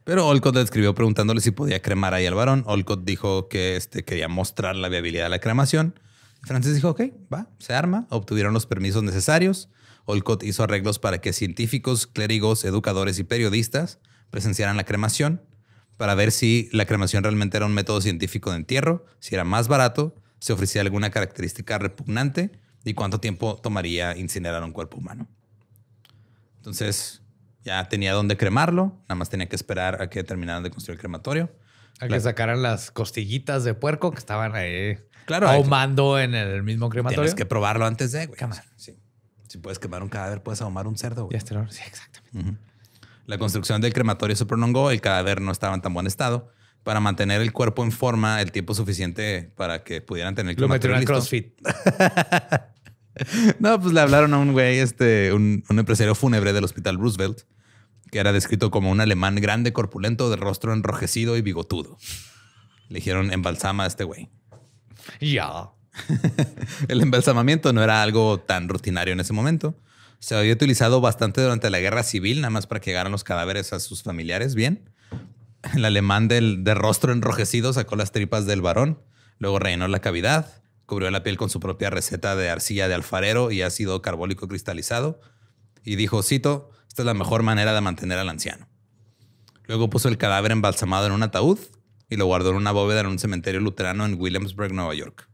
Pero Olcott le escribió preguntándole si podía cremar ahí al varón. Olcott dijo que este, quería mostrar la viabilidad de la cremación. Francis dijo, ok, va, se arma. Obtuvieron los permisos necesarios. Olcott hizo arreglos para que científicos, clérigos, educadores y periodistas presenciaran la cremación para ver si la cremación realmente era un método científico de entierro, si era más barato, si ofrecía alguna característica repugnante y cuánto tiempo tomaría incinerar un cuerpo humano. Entonces, ya tenía dónde cremarlo, nada más tenía que esperar a que terminaran de construir el crematorio. A que sacaran las costillitas de puerco que estaban ahí claro, ahumando en el mismo crematorio. Tienes que probarlo antes de, güey. Si puedes quemar un cadáver, puedes ahumar un cerdo, güey. sí, exactamente. La construcción del crematorio se prolongó, el cadáver no estaba en tan buen estado. Para mantener el cuerpo en forma el tiempo suficiente para que pudieran tener el Lo metieron CrossFit. (laughs) no, pues le hablaron a un güey, este, un, empresario fúnebre del Hospital Roosevelt, que era descrito como un alemán grande, corpulento, de rostro enrojecido y bigotudo. Le dijeron embalsama a este güey. Ya. (laughs) el embalsamamiento no era algo tan rutinario en ese momento se había utilizado bastante durante la guerra civil, nada más para que llegaran los cadáveres a sus familiares bien. El alemán del, de rostro enrojecido sacó las tripas del varón, luego rellenó la cavidad, cubrió la piel con su propia receta de arcilla de alfarero y ácido carbólico cristalizado, y dijo, cito, esta es la mejor manera de mantener al anciano. Luego puso el cadáver embalsamado en un ataúd y lo guardó en una bóveda en un cementerio luterano en Williamsburg, Nueva York.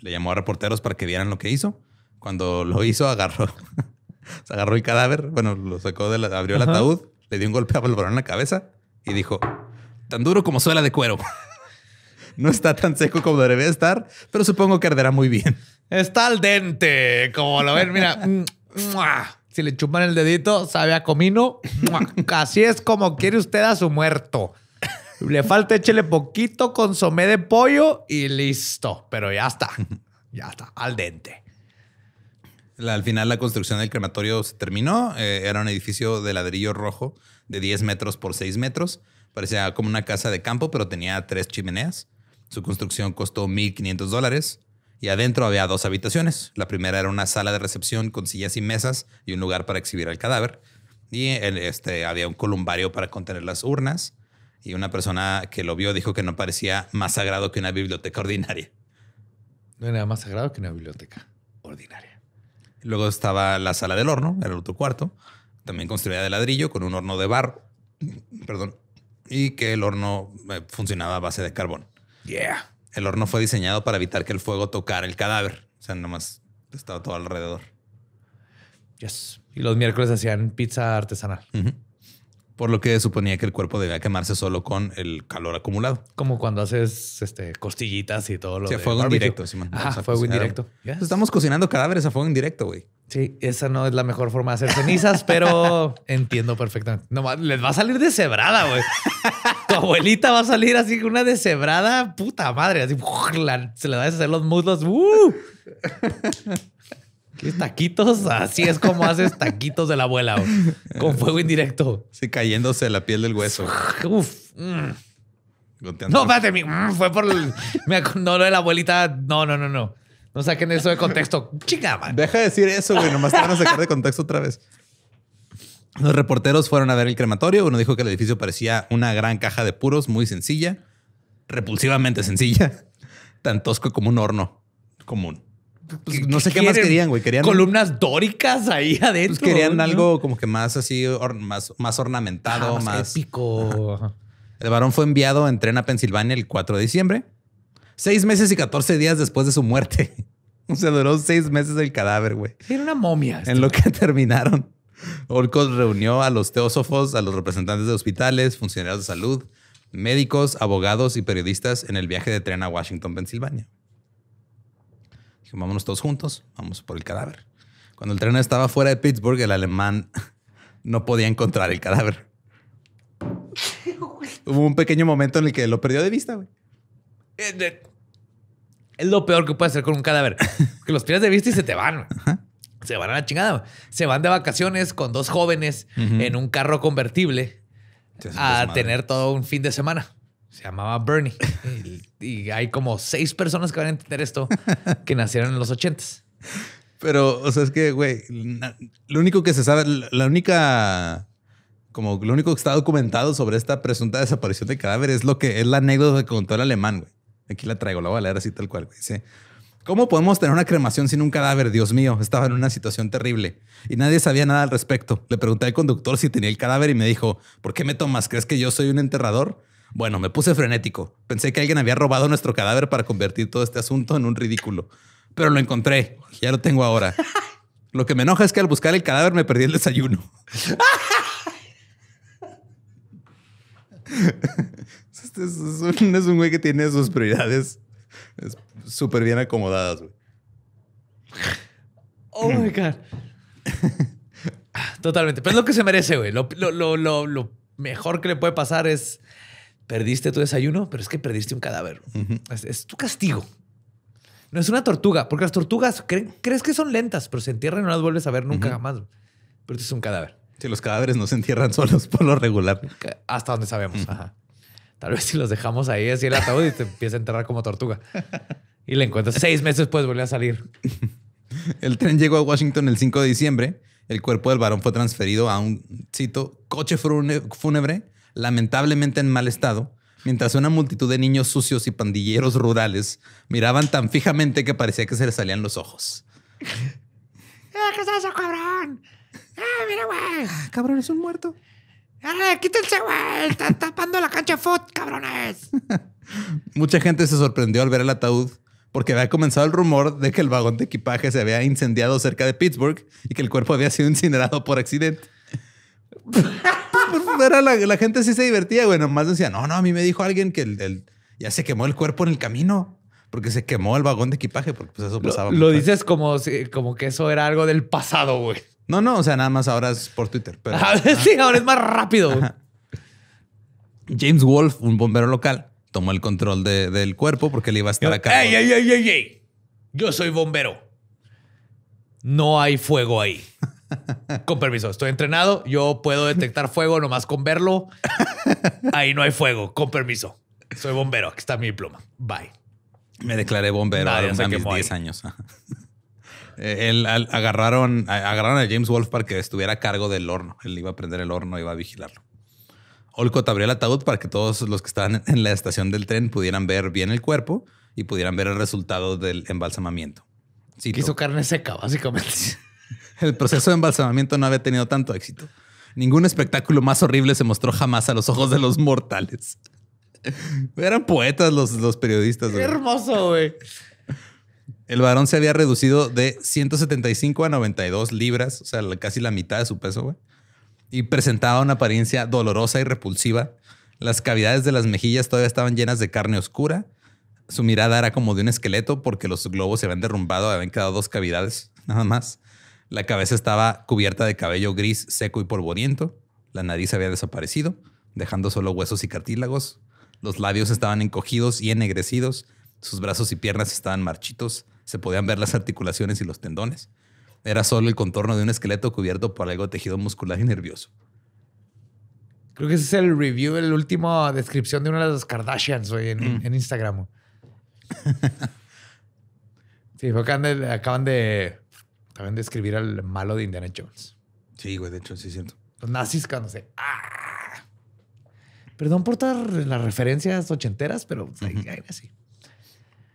Le llamó a reporteros para que vieran lo que hizo cuando lo hizo, agarró, (laughs) se agarró el cadáver, bueno, lo sacó, de la, abrió el ataúd, le dio un golpe a Valvarón en la cabeza y dijo, tan duro como suela de cuero. (laughs) No está tan seco como debería estar, pero supongo que arderá muy bien. Está al dente, como lo ven, mira. (laughs) Mm, si le chupan el dedito, sabe a comino. Así es como quiere usted a su muerto. Le falta échele poquito consomé de pollo y listo. Pero ya está. Ya está, al dente al final la construcción del crematorio se terminó. Eh, era un edificio de ladrillo rojo de 10 metros por 6 metros. Parecía como una casa de campo, pero tenía tres chimeneas. Su construcción costó 1.500 dólares. Y adentro había dos habitaciones. La primera era una sala de recepción con sillas y mesas y un lugar para exhibir el cadáver. Y este, había un columbario para contener las urnas. Y una persona que lo vio dijo que no parecía más sagrado que una biblioteca ordinaria. No era más sagrado que una biblioteca ordinaria. Luego estaba la sala del horno, era el otro cuarto, también construida de ladrillo con un horno de barro, (clears throat) perdón, y que el horno eh, funcionaba a base de carbón. Yeah. El horno fue diseñado para evitar que el fuego tocara el cadáver. O sea, nomás estaba todo alrededor. Yes. Y los miércoles hacían pizza artesanal por lo que suponía que el cuerpo debía quemarse solo con el calor acumulado. Como cuando haces este, costillitas y todo lo que fuego indirecto. indirecto. Estamos cocinando cadáveres a fuego indirecto, güey. Sí, esa no es la mejor forma de hacer cenizas, (laughs) pero entiendo perfectamente. No, les va a salir deshebrada, güey. (laughs) Tu abuelita va a salir así con una deshebrada, puta madre. Así (laughs) se le va a hacer los muslos. ¡uh! taquitos? (laughs) Así es como haces taquitos de la abuela, con fuego indirecto. Sí, cayéndose la piel del hueso. (laughs) Uf. Mm. No, espérate, mm, fue por me, no lo de la abuelita. No, no, no, no. No saquen eso de contexto. Chica, Deja de decir eso, güey. Nomás te van a sacar de contexto otra vez. Los reporteros fueron a ver el crematorio. Uno dijo que el edificio parecía una gran caja de puros, muy sencilla, repulsivamente sencilla, (laughs) tan tosco como un horno común. Pues, no sé qué, más querían, güey. Querían columnas dóricas ahí pues, adentro. Pues, querían algo como que más así, más, más ornamentado, ah, más, épico. El varón fue enviado en tren a Pensilvania el 4 de diciembre, seis meses y 14 días después de su muerte. (laughs) o sea, duró seis meses el cadáver, güey. Era una momia. en lo que (laughs) terminaron. Olcos reunió a los teósofos, a los representantes de hospitales, funcionarios de salud, médicos, abogados y periodistas en el viaje de tren a Washington, Pensilvania vámonos todos juntos, vamos por el cadáver. Cuando el tren estaba fuera de Pittsburgh, el alemán (laughs) no podía encontrar el cadáver. (laughs) Hubo un pequeño momento en el que lo perdió de vista, eh, Es lo peor que puede hacer con un cadáver. (laughs) Que los pierdes de vista y se te van. Se van a la chingada. Se van de vacaciones con dos jóvenes en un carro convertible a tener todo un fin de semana se llamaba Bernie. (laughs) y, hay como seis personas que van a entender esto que nacieron en los ochentas. Pero, o sea, es que, güey, lo único que se sabe, la única, como lo único que está documentado sobre esta presunta desaparición de cadáver es lo que es la anécdota que contó el alemán, güey. Aquí la traigo, la voy a leer así tal cual, güey. Dice, ¿cómo podemos tener una cremación sin un cadáver? Dios mío, estaba en una situación terrible y nadie sabía nada al respecto. Le pregunté al conductor si tenía el cadáver y me dijo, ¿por qué me tomas? ¿Crees que yo soy un enterrador? Bueno, me puse frenético. Pensé que alguien había robado nuestro cadáver para convertir todo este asunto en un ridículo. Pero lo encontré. Ya lo tengo ahora. (laughs) Lo que me enoja es que al buscar el cadáver me perdí el desayuno. este es, un, güey que tiene sus prioridades súper bien acomodadas. Güey. Oh my God. (laughs) Totalmente. Pero es lo que se merece, güey. lo, mejor que le puede pasar es perdiste tu desayuno, pero es que perdiste un cadáver. es, tu castigo. No es una tortuga, porque las tortugas crees que son lentas, pero se entierran y no las vuelves a ver nunca más. jamás. Pero este es un cadáver. Si los cadáveres no se entierran (laughs) solos por lo regular. Hasta donde sabemos. Ajá. Tal vez si los dejamos ahí así el ataúd y te empieza a enterrar como tortuga. (laughs) Y le encuentras seis meses después, volvió a salir. (laughs) El tren llegó a Washington el 5 de diciembre. El cuerpo del varón fue transferido a un, cito, coche fúnebre lamentablemente en mal estado, mientras una multitud de niños sucios y pandilleros rurales miraban tan fijamente que parecía que se les salían los ojos. Ah, ¿Qué es eso, cabrón? ¡Ah, mira, güey! Ah, cabrón, es un muerto. ¡Ah, quítense, güey! Están tapando la cancha de foot, cabrones. (laughs) Mucha gente se sorprendió al ver el ataúd porque había comenzado el rumor de que el vagón de equipaje se había incendiado cerca de Pittsburgh y que el cuerpo había sido incinerado por accidente. (laughs) la, gente sí se divertía, güey. Nomás decía, no, no, a mí me dijo alguien que el, ya se quemó el cuerpo en el camino. Porque se quemó el vagón de equipaje, porque pues, eso pasaba. Lo, dices como, como que eso era algo del pasado, güey. No, no, o sea, nada más ahora es por Twitter. Pero, ah, sí, ahora es más rápido. James Wolf, un bombero local, tomó el control del cuerpo porque le iba a estar acá. ey, ey, ey, ey! Yo soy bombero. No hay fuego ahí. Con permiso, estoy entrenado. Yo puedo detectar fuego nomás con verlo. Ahí no hay fuego. Con permiso. Soy bombero. Aquí está mi diploma. Bye. Me declaré bombero hace a, 10 años. Eh, agarraron, agarraron a James Wolf para que estuviera a cargo del horno. Él iba a prender el horno, iba a vigilarlo. Olcott abrió el ataúd para que todos los que estaban en la estación del tren pudieran ver bien el cuerpo y pudieran ver el resultado del embalsamamiento. Hizo carne seca, básicamente. El proceso de embalsamamiento no había tenido tanto éxito. Ningún espectáculo más horrible se mostró jamás a los ojos de los mortales. Eran poetas los, los periodistas. Qué hermoso, güey. El varón se había reducido de 175 a 92 libras, o sea, casi la mitad de su peso, güey. Y presentaba una apariencia dolorosa y repulsiva. Las cavidades de las mejillas todavía estaban llenas de carne oscura. Su mirada era como de un esqueleto porque los globos se habían derrumbado, habían quedado dos cavidades nada más. La cabeza estaba cubierta de cabello gris seco y polvoriento. La nariz había desaparecido, dejando solo huesos y cartílagos. Los labios estaban encogidos y ennegrecidos. Sus brazos y piernas estaban marchitos. Se podían ver las articulaciones y los tendones. Era solo el contorno de un esqueleto cubierto por algo de tejido muscular y nervioso. Creo que ese es el review, el último descripción de uno de los Kardashians mm. en, Instagram. (laughs) sí, acaban de también describir al malo de Indiana Jones. Sí, güey, de hecho, sí siento. Los nazis cuando se... ¡ah! Perdón por dar las referencias ochenteras, pero pues, ahí así.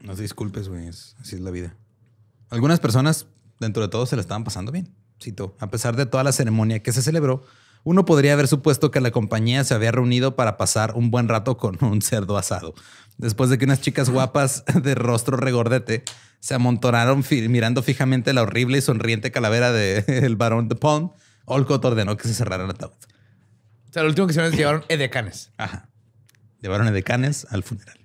No te disculpes, güey. Así es la vida. Algunas personas, dentro de todo, se la estaban pasando bien. Cito, a pesar de toda la ceremonia que se celebró, uno podría haber supuesto que la compañía se había reunido para pasar un buen rato con un cerdo asado después de que unas chicas guapas (laughs) de rostro regordete se amontonaron mirando fijamente la horrible y sonriente calavera del (laughs) barón de Pond, Olcott ordenó que se cerrara el ataúd. O sea, lo último que hicieron es llevaron edecanes. Ajá. Llevaron edecanes al funeral.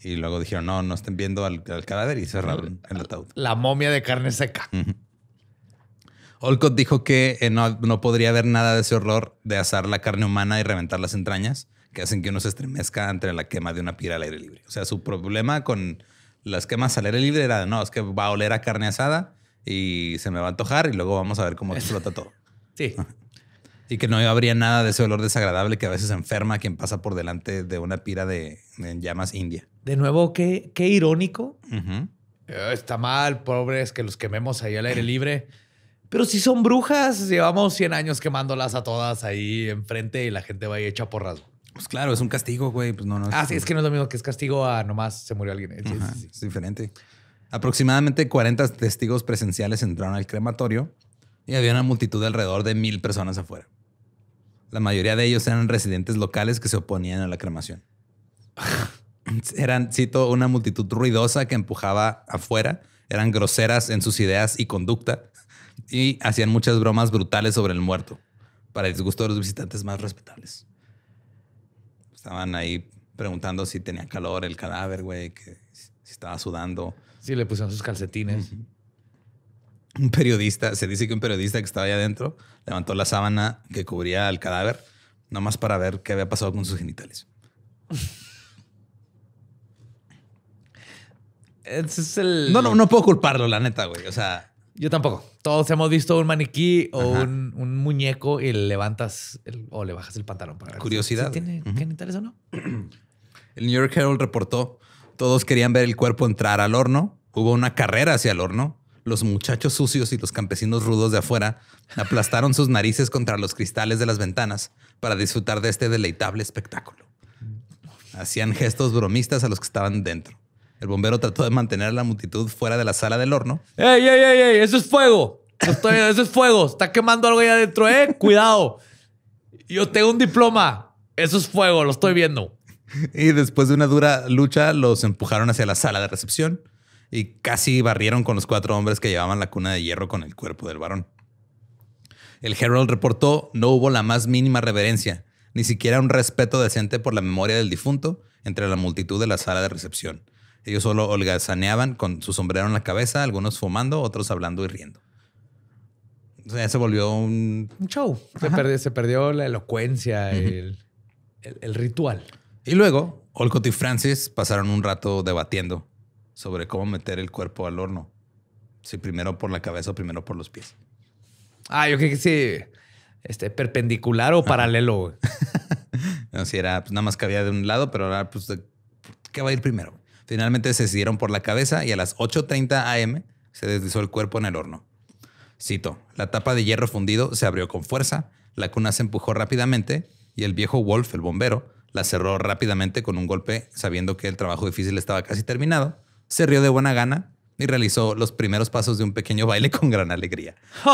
Y luego dijeron, no, no estén viendo al, cadáver y cerraron el ataúd. La momia de carne seca. Olcott dijo que eh, no, no podría haber nada de ese horror de asar la carne humana y reventar las entrañas que hacen que uno se estremezca entre la quema de una pira al aire libre. O sea, su problema con las quemas al aire libre era, no, es que va a oler a carne asada y se me va a antojar y luego vamos a ver cómo (laughs) explota todo. Sí. (laughs) Y que no habría nada de ese olor desagradable que a veces enferma a quien pasa por delante de una pira de, llamas india. De nuevo, qué, qué irónico. Eh, está mal, pobres, que los quememos ahí al aire libre. Pero si son brujas, llevamos 100 años quemándolas a todas ahí enfrente y la gente va ahí hecha porrazo. Pues claro, es un castigo, güey. Pues ah, sí, este, es que no es lo mismo que es castigo a nomás se murió alguien. Es, diferente. Aproximadamente 40 testigos presenciales entraron al crematorio y había una multitud de alrededor de mil personas afuera. La mayoría de ellos eran residentes locales que se oponían a la cremación. (laughs) eran, cito, una multitud ruidosa que empujaba afuera, eran groseras en sus ideas y conducta y hacían muchas bromas brutales sobre el muerto, para el disgusto de los visitantes más respetables. Estaban ahí preguntando si tenía calor el cadáver, güey, que si estaba sudando. Sí, le pusieron sus calcetines. Un periodista, se dice que un periodista que estaba ahí adentro levantó la sábana que cubría el cadáver, nomás para ver qué había pasado con sus genitales. No, no, no puedo culparlo, la neta, güey. O sea, yo tampoco. Todos hemos visto un maniquí o un, muñeco y le levantas o le bajas el pantalón para Curiosidad. tiene interés o no. (clears throat) El New York Herald reportó: todos querían ver el cuerpo entrar al horno. Hubo una carrera hacia el horno. Los muchachos sucios y los campesinos rudos de afuera aplastaron sus narices contra los cristales de las ventanas para disfrutar de este deleitable espectáculo. Mm. Hacían gestos bromistas a los que estaban dentro. El bombero trató de mantener a la multitud fuera de la sala del horno. ¡Ey, ey, ey, ey! ¡Eso es fuego! eso es fuego. Está quemando algo ahí adentro, ¿eh? Cuidado. Yo tengo un diploma. Eso es fuego. Lo estoy viendo. Y después de una dura lucha, los empujaron hacia la sala de recepción y casi barrieron con los cuatro hombres que llevaban la cuna de hierro con el cuerpo del varón. El Herald reportó no hubo la más mínima reverencia, ni siquiera un respeto decente por la memoria del difunto entre la multitud de la sala de recepción ellos solo holgazaneaban con su sombrero en la cabeza, algunos fumando, otros hablando y riendo. O se volvió un, show. Se perdió, la elocuencia, el, ritual. Y luego, Olcott y Francis pasaron un rato debatiendo sobre cómo meter el cuerpo al horno. Si primero por la cabeza o primero por los pies. Ah, yo creo que sí. Este, perpendicular o paralelo. (laughs) no, si era, pues, nada más que había de un lado, pero ahora, pues, ¿qué va a ir primero? Finalmente se siguieron por la cabeza y a las 8.30 am se deslizó el cuerpo en el horno. Cito, la tapa de hierro fundido se abrió con fuerza, la cuna se empujó rápidamente y el viejo Wolf, el bombero, la cerró rápidamente con un golpe sabiendo que el trabajo difícil estaba casi terminado, se rió de buena gana y realizó los primeros pasos de un pequeño baile con gran alegría. (laughs)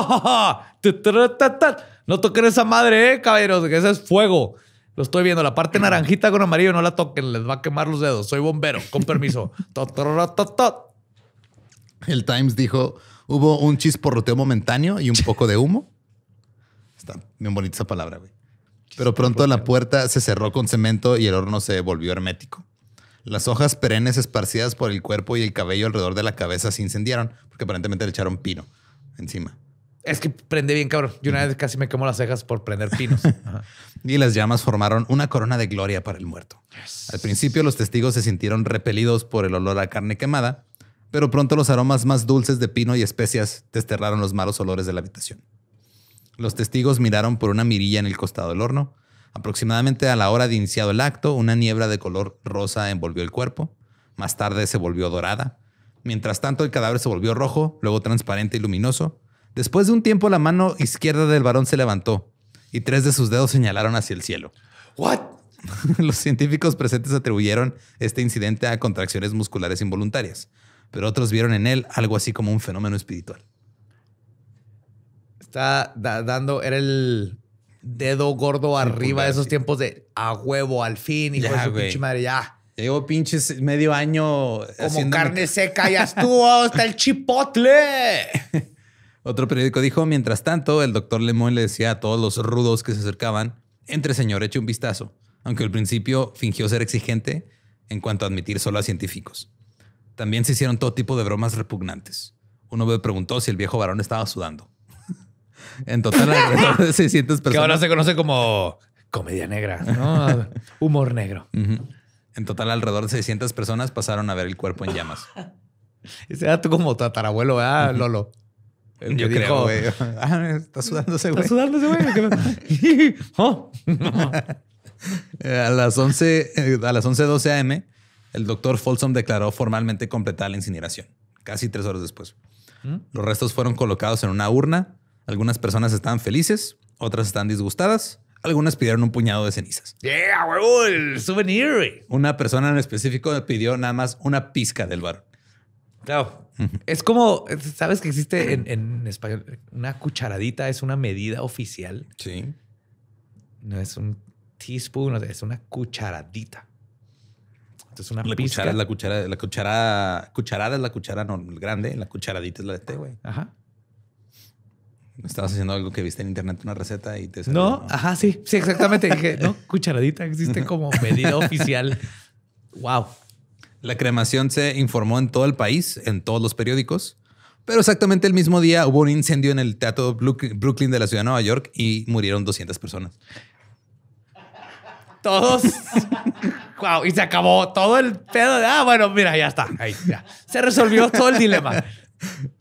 no toquen esa madre, eh, caballeros, que ese es fuego. Lo estoy viendo. La parte naranjita con amarillo no la toquen, les va a quemar los dedos. Soy bombero, con permiso. (laughs) El Times dijo: hubo un chisporroteo momentáneo y un poco de humo. Está bien bonita esa palabra, güey. Pero pronto la puerta se cerró con cemento y el horno se volvió hermético. Las hojas perennes esparcidas por el cuerpo y el cabello alrededor de la cabeza se incendiaron, porque aparentemente le echaron pino encima. Es que prende bien, cabrón. Yo una vez casi me quemo las cejas por prender pinos. (laughs) y las llamas formaron una corona de gloria para el muerto. Al principio los testigos se sintieron repelidos por el olor a carne quemada, pero pronto los aromas más dulces de pino y especias desterraron los malos olores de la habitación. Los testigos miraron por una mirilla en el costado del horno. Aproximadamente a la hora de iniciado el acto, una niebla de color rosa envolvió el cuerpo. Más tarde se volvió dorada. Mientras tanto, el cadáver se volvió rojo, luego transparente y luminoso Después de un tiempo, la mano izquierda del varón se levantó y tres de sus dedos señalaron hacia el cielo. ¿What? (laughs) Los científicos presentes atribuyeron este incidente a contracciones musculares involuntarias, pero otros vieron en él algo así como un fenómeno espiritual. Está dando, era el dedo gordo arriba de esos tiempos de a huevo, al fin, y de su pinche madre, ya. Llevo pinches medio año. Como carne seca, y (laughs) estuvo, hasta el chipotle. (laughs) Otro periódico dijo, mientras tanto, el doctor Lemoyne le decía a todos los rudos que se acercaban, entre señor, eche un vistazo, aunque al principio fingió ser exigente en cuanto a admitir solo a científicos. También se hicieron todo tipo de bromas repugnantes. Uno me preguntó si el viejo varón estaba sudando. (laughs) en total, alrededor de 600 personas. Que ahora se conoce como comedia negra, (laughs) Humor negro. En total, alrededor de 600 personas pasaron a ver el cuerpo en llamas. (laughs) Ese era tú como tatarabuelo, ¿verdad, Lolo? yo creo, (laughs) ah, está sudándose, güey. Está sudándose, güey. (laughs) Oh. a las eh, a las 11.12 am, el doctor Folsom declaró formalmente completada la incineración, casi tres horas después. ¿Mm? Los restos fueron colocados en una urna. Algunas personas estaban felices, otras están disgustadas. Algunas pidieron un puñado de cenizas. ¡Yeah, güey. ¡El souvenir! Una persona en específico pidió nada más una pizca del bar. Claro. Es como, ¿sabes que existe en, español? Una cucharadita es una medida oficial. Sí. No es un teaspoon, es una cucharadita. Entonces una la cuchara es la cuchara, la cucharada es la cuchara normal grande, la cucharadita es la de té, güey. Ajá. Estabas haciendo algo que viste en internet, una receta y te no, ajá, sí, sí, exactamente. no, cucharadita existe como medida oficial. Wow. (laughs) La cremación se informó en todo el país, en todos los periódicos, pero exactamente el mismo día hubo un incendio en el Teatro Brooklyn de la ciudad de Nueva York y murieron 200 personas. Todos. wow, (laughs) y se acabó todo el pedo. ah, bueno, mira, ya está. Se resolvió todo el dilema.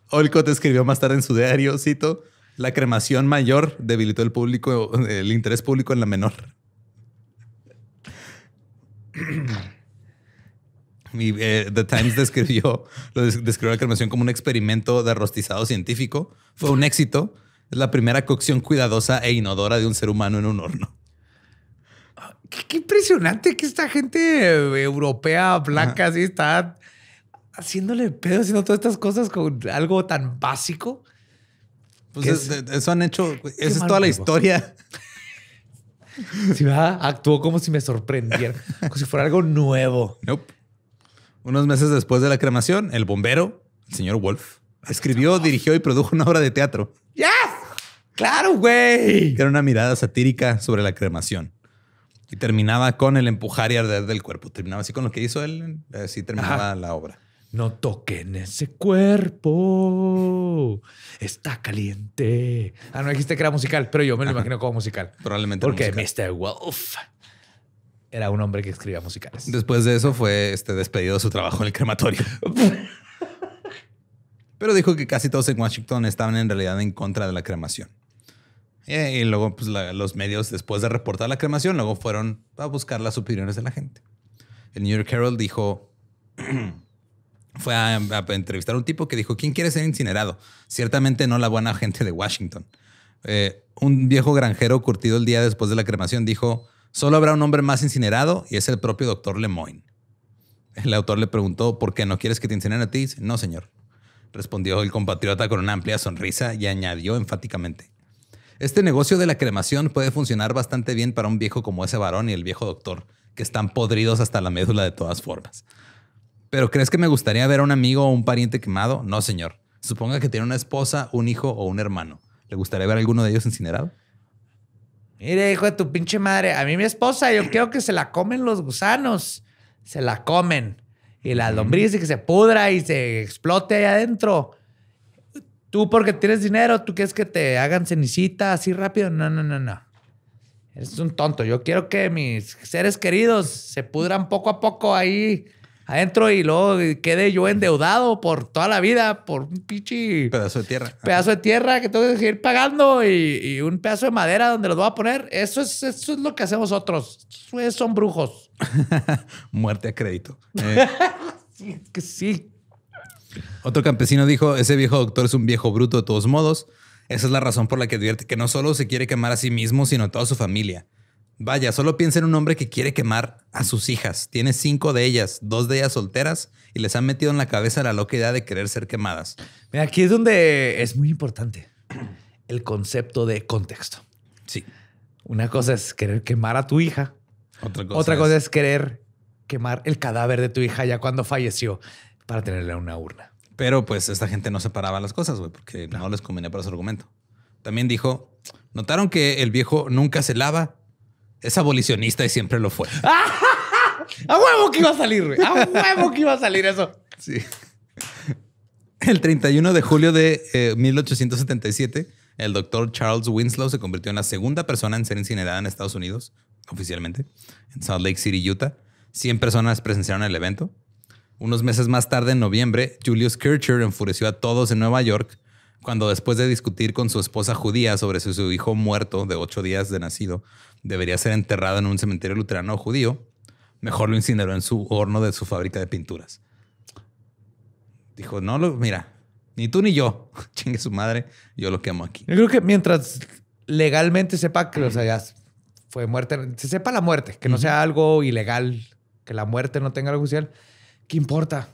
Olcott escribió más tarde en su diario, cito, la cremación mayor debilitó el público, el interés público en la menor. (clears throat) Eh, The Times (laughs) describió, lo describió la cremación como un experimento de rostizado científico. Fue un éxito. Es la primera cocción cuidadosa e inodora de un ser humano en un horno. Ah, qué, impresionante que esta gente eh, europea, blanca, así está haciéndole pedo, haciendo todas estas cosas con algo tan básico. Pues eso han hecho. Esa es toda la historia. Si (laughs) va, actuó como si me sorprendiera, como si fuera algo nuevo. Nope. Unos meses después de la cremación, el bombero, el señor Wolf, escribió, dirigió y produjo una obra de teatro. ¡Ya! ¡Claro, güey! era una mirada satírica sobre la cremación. Y terminaba con el empujar y arder del cuerpo. Terminaba así con lo que hizo él. Así terminaba la obra. No toquen ese cuerpo. Está caliente. Ah, no dijiste que era musical, pero yo me lo imagino como musical. Probablemente. Porque Mr. Wolf era un hombre que escribía musicales. Después de eso fue este, despedido de su trabajo en el crematorio. (laughs) Pero dijo que casi todos en Washington estaban en realidad en contra de la cremación. Eh, y luego pues, los medios, después de reportar la cremación, luego fueron a buscar las opiniones de la gente. El New York Herald dijo, (clears throat) fue a, entrevistar a un tipo que dijo, ¿quién quiere ser incinerado? Ciertamente no la buena gente de Washington. Eh, un viejo granjero curtido el día después de la cremación dijo, Solo habrá un hombre más incinerado y es el propio doctor Lemoyne. El autor le preguntó, ¿por qué no quieres que te incineren a ti? No, señor, respondió el compatriota con una amplia sonrisa y añadió enfáticamente. Este negocio de la cremación puede funcionar bastante bien para un viejo como ese varón y el viejo doctor, que están podridos hasta la médula de todas formas. ¿Pero crees que me gustaría ver a un amigo o un pariente quemado? No, señor. Suponga que tiene una esposa, un hijo o un hermano. ¿Le gustaría ver a alguno de ellos incinerado? Mire, hijo de tu pinche madre, a mí mi esposa, yo quiero que se la comen los gusanos. Se la comen. Y la lombriz y que se pudra y se explote ahí adentro. Tú porque tienes dinero, tú quieres que te hagan cenicita así rápido. No, no, no, no. Eres un tonto. Yo quiero que mis seres queridos se pudran poco a poco ahí adentro y luego quede yo endeudado por toda la vida por un pichi. Pedazo de tierra. Pedazo de tierra que tengo que seguir pagando y, un pedazo de madera donde los voy a poner. Eso es, eso es lo que hacemos otros. son brujos. (laughs) Muerte a crédito. Eh. (laughs) que sí. Otro campesino dijo: Ese viejo doctor es un viejo bruto de todos modos. Esa es la razón por la que advierte que no solo se quiere quemar a sí mismo, sino a toda su familia. Vaya, solo piensa en un hombre que quiere quemar a sus hijas. Tiene cinco de ellas, dos de ellas solteras, y les han metido en la cabeza la loca idea de querer ser quemadas. Mira, aquí es donde es muy importante (clears throat) el concepto de contexto. Sí. Una cosa es querer quemar a tu hija. Otra cosa, es... querer quemar el cadáver de tu hija ya cuando falleció para tenerle una urna. Pero pues esta gente no separaba las cosas, güey, porque no. no les convenía para su argumento. También dijo, notaron que el viejo nunca se lava, es abolicionista y siempre lo fue. (laughs) A huevo que iba a salir, güey. A huevo que iba a salir eso. Sí. El 31 de julio de 1877, eh, el doctor Charles Winslow se convirtió en la segunda persona en ser incinerada en Estados Unidos, oficialmente, en Salt Lake City, Utah. 100 personas presenciaron el evento. Unos meses más tarde, en noviembre, Julius Kircher enfureció a todos en Nueva York cuando después de discutir con su esposa judía sobre su hijo muerto de ocho días de nacido debería ser enterrado en un cementerio luterano judío, mejor lo incineró en su horno de su fábrica de pinturas. Dijo, no, mira, ni tú ni yo, (laughs) chingue su madre, yo lo quemo aquí. Yo creo que mientras legalmente sepa que, o hayas, fue muerte, se sepa la muerte, que no sea algo ilegal, que la muerte no tenga algo judicial, ¿qué importa?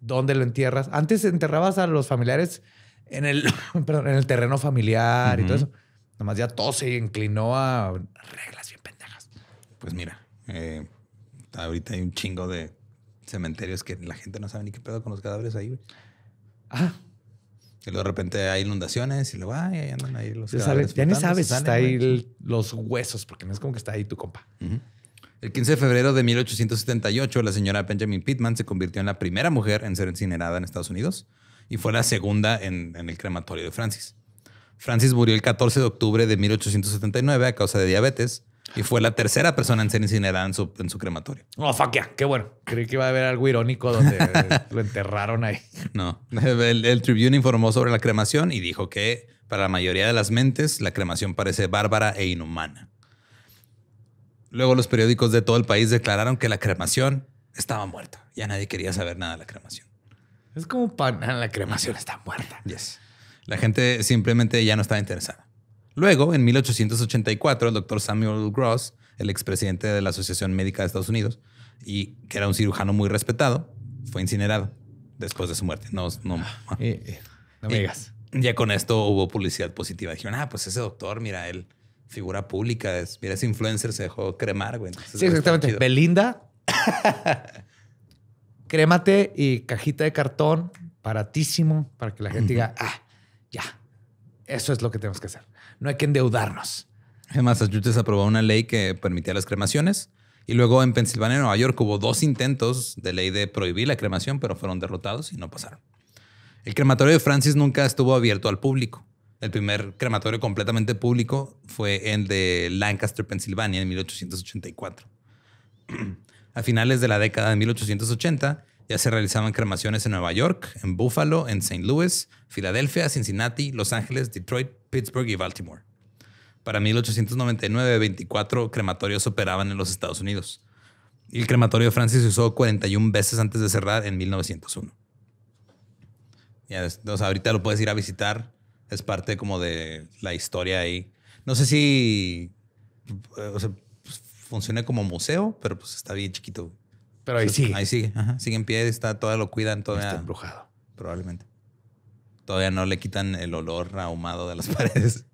¿Dónde lo entierras? Antes enterrabas a los familiares en el, (laughs) en el terreno familiar y todo eso. Además, ya todo se inclinó a reglas bien pendejas. Pues mira, eh, ahorita hay un chingo de cementerios que la gente no sabe ni qué pedo con los cadáveres ahí, Ah. Y luego de repente hay inundaciones y luego, ay, ahí andan ahí los Ya ni sabes ahí los huesos, porque no es como que está ahí tu compa. El 15 de febrero de 1878, la señora Benjamin Pittman se convirtió en la primera mujer en ser incinerada en Estados Unidos y fue la segunda en el crematorio de Francis. Francis murió el 14 de octubre de 1879 a causa de diabetes y fue la tercera persona en ser incinerada en su, crematorio. Oh, fuck Qué bueno. Creí que iba a haber algo irónico donde (laughs) lo enterraron ahí. No. (laughs) El, Tribune informó sobre la cremación y dijo que para la mayoría de las mentes la cremación parece bárbara e inhumana. Luego los periódicos de todo el país declararon que la cremación estaba muerta. Ya nadie quería saber nada de la cremación. Es como pan, la cremación está muerta. Yes. La gente simplemente ya no estaba interesada. Luego, en 1884, el doctor Samuel Gross, el expresidente de la Asociación Médica de Estados Unidos, y que era un cirujano muy respetado, fue incinerado después de su muerte. No, no, ah, eh, eh, no Ya con esto hubo publicidad positiva. Dijeron, ah, pues ese doctor, mira, él figura pública, es, mira, ese influencer se dejó cremar, güey. sí, exactamente. Belinda, (laughs) crémate y cajita de cartón, baratísimo, para que la gente diga, ah, ya. Eso es lo que tenemos que hacer. No hay que endeudarnos. En Massachusetts aprobó una ley que permitía las cremaciones. Y luego en Pensilvania y Nueva York hubo dos intentos de ley de prohibir la cremación, pero fueron derrotados y no pasaron. El crematorio de Francis nunca estuvo abierto al público. El primer crematorio completamente público fue el de Lancaster, Pensilvania, en 1884. (clears throat) A finales de la década de 1880, ya se realizaban cremaciones en Nueva York, en Buffalo, en St. Louis, Filadelfia, Cincinnati, Los Ángeles, Detroit, Pittsburgh y Baltimore. Para 1899, 24 crematorios operaban en los Estados Unidos. Y el crematorio de Francis se usó 41 veces antes de cerrar en 1901. ahorita lo puedes ir a visitar. Es parte como de la historia ahí. No sé si o como museo, pero pues está bien chiquito. Pero ahí sí Ahí sigue, Sigue en pie, está, todavía lo cuidan, todavía. Está embrujado. Probablemente. Todavía no le quitan el olor ahumado de las (laughs) paredes.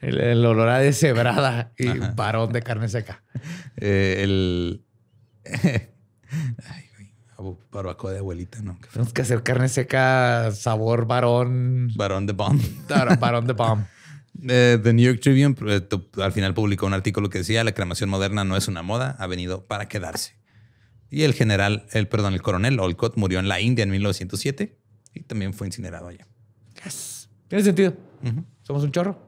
El, olor a deshebrada y varón de carne seca. (laughs) Eh, el. (laughs) Ay, güey. Barbacoa de abuelita, ¿no? Tenemos que hacer carne seca, sabor varón. Varón de bomb. varón de bomb. Eh, The New York Tribune eh, al final publicó un artículo que decía: La cremación moderna no es una moda, ha venido para quedarse. Y el general, el perdón, el coronel Olcott murió en la India en 1907 y también fue incinerado allá. Tiene sentido. Somos un chorro.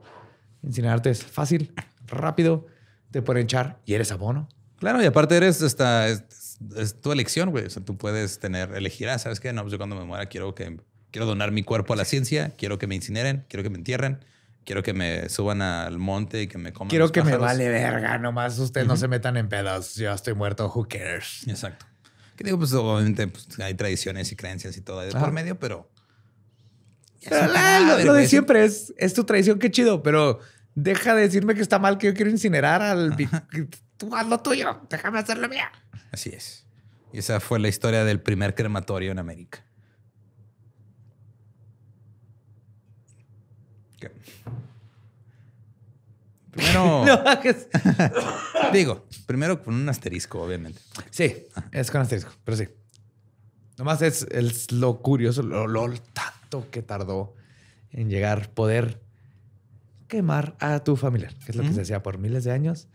Incinerarte es fácil, rápido, te pueden echar y eres abono. Claro, y aparte eres esta, es, tu elección, güey. tú puedes tener, elegir, ah, ¿sabes qué? No, pues yo cuando me muera quiero que quiero donar mi cuerpo a la ciencia, quiero que me incineren, quiero que me entierren quiero que me suban al monte y que me coman. Quiero que me vale verga, nomás ustedes no se metan en pedos. Yo estoy muerto, who cares. Exacto. Que digo, pues obviamente pues, hay tradiciones y creencias y todo ahí por medio, pero. lo, de siempre es, es tu tradición, qué chido, pero deja de decirme que está mal que yo quiero incinerar al. Tú haz lo tuyo, déjame hacer lo mío. Así es. Y esa fue la historia del primer crematorio en América. Primero. (laughs) (laughs) digo, primero con un asterisco, obviamente. Sí, ah. es con asterisco, pero sí. Nomás es, lo curioso, lo, lo, tanto que tardó en llegar poder quemar a tu familiar, que es lo que se hacía por miles de años.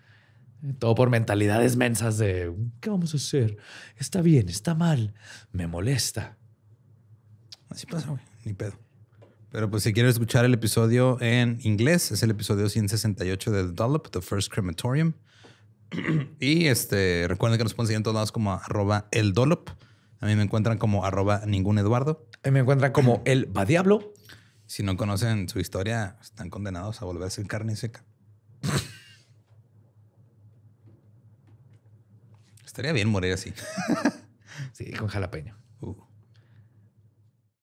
Todo por mentalidades mensas de ¿qué vamos a hacer? Está bien, está mal, me molesta. Así pasa, güey, ni pedo. Pero pues si quieres escuchar el episodio en inglés, es el episodio 168 de The Dollop, The First Crematorium. (clears throat) y este, recuerden que nos pueden seguir en todos lados como arroba el Dollop. A mí me encuentran como arroba ningún Eduardo. A mí me encuentran como (clears throat) el va diablo. Si no conocen su historia, están condenados a volverse en carne seca. (laughs) Estaría bien morir así. (laughs) sí, con jalapeño. Uh.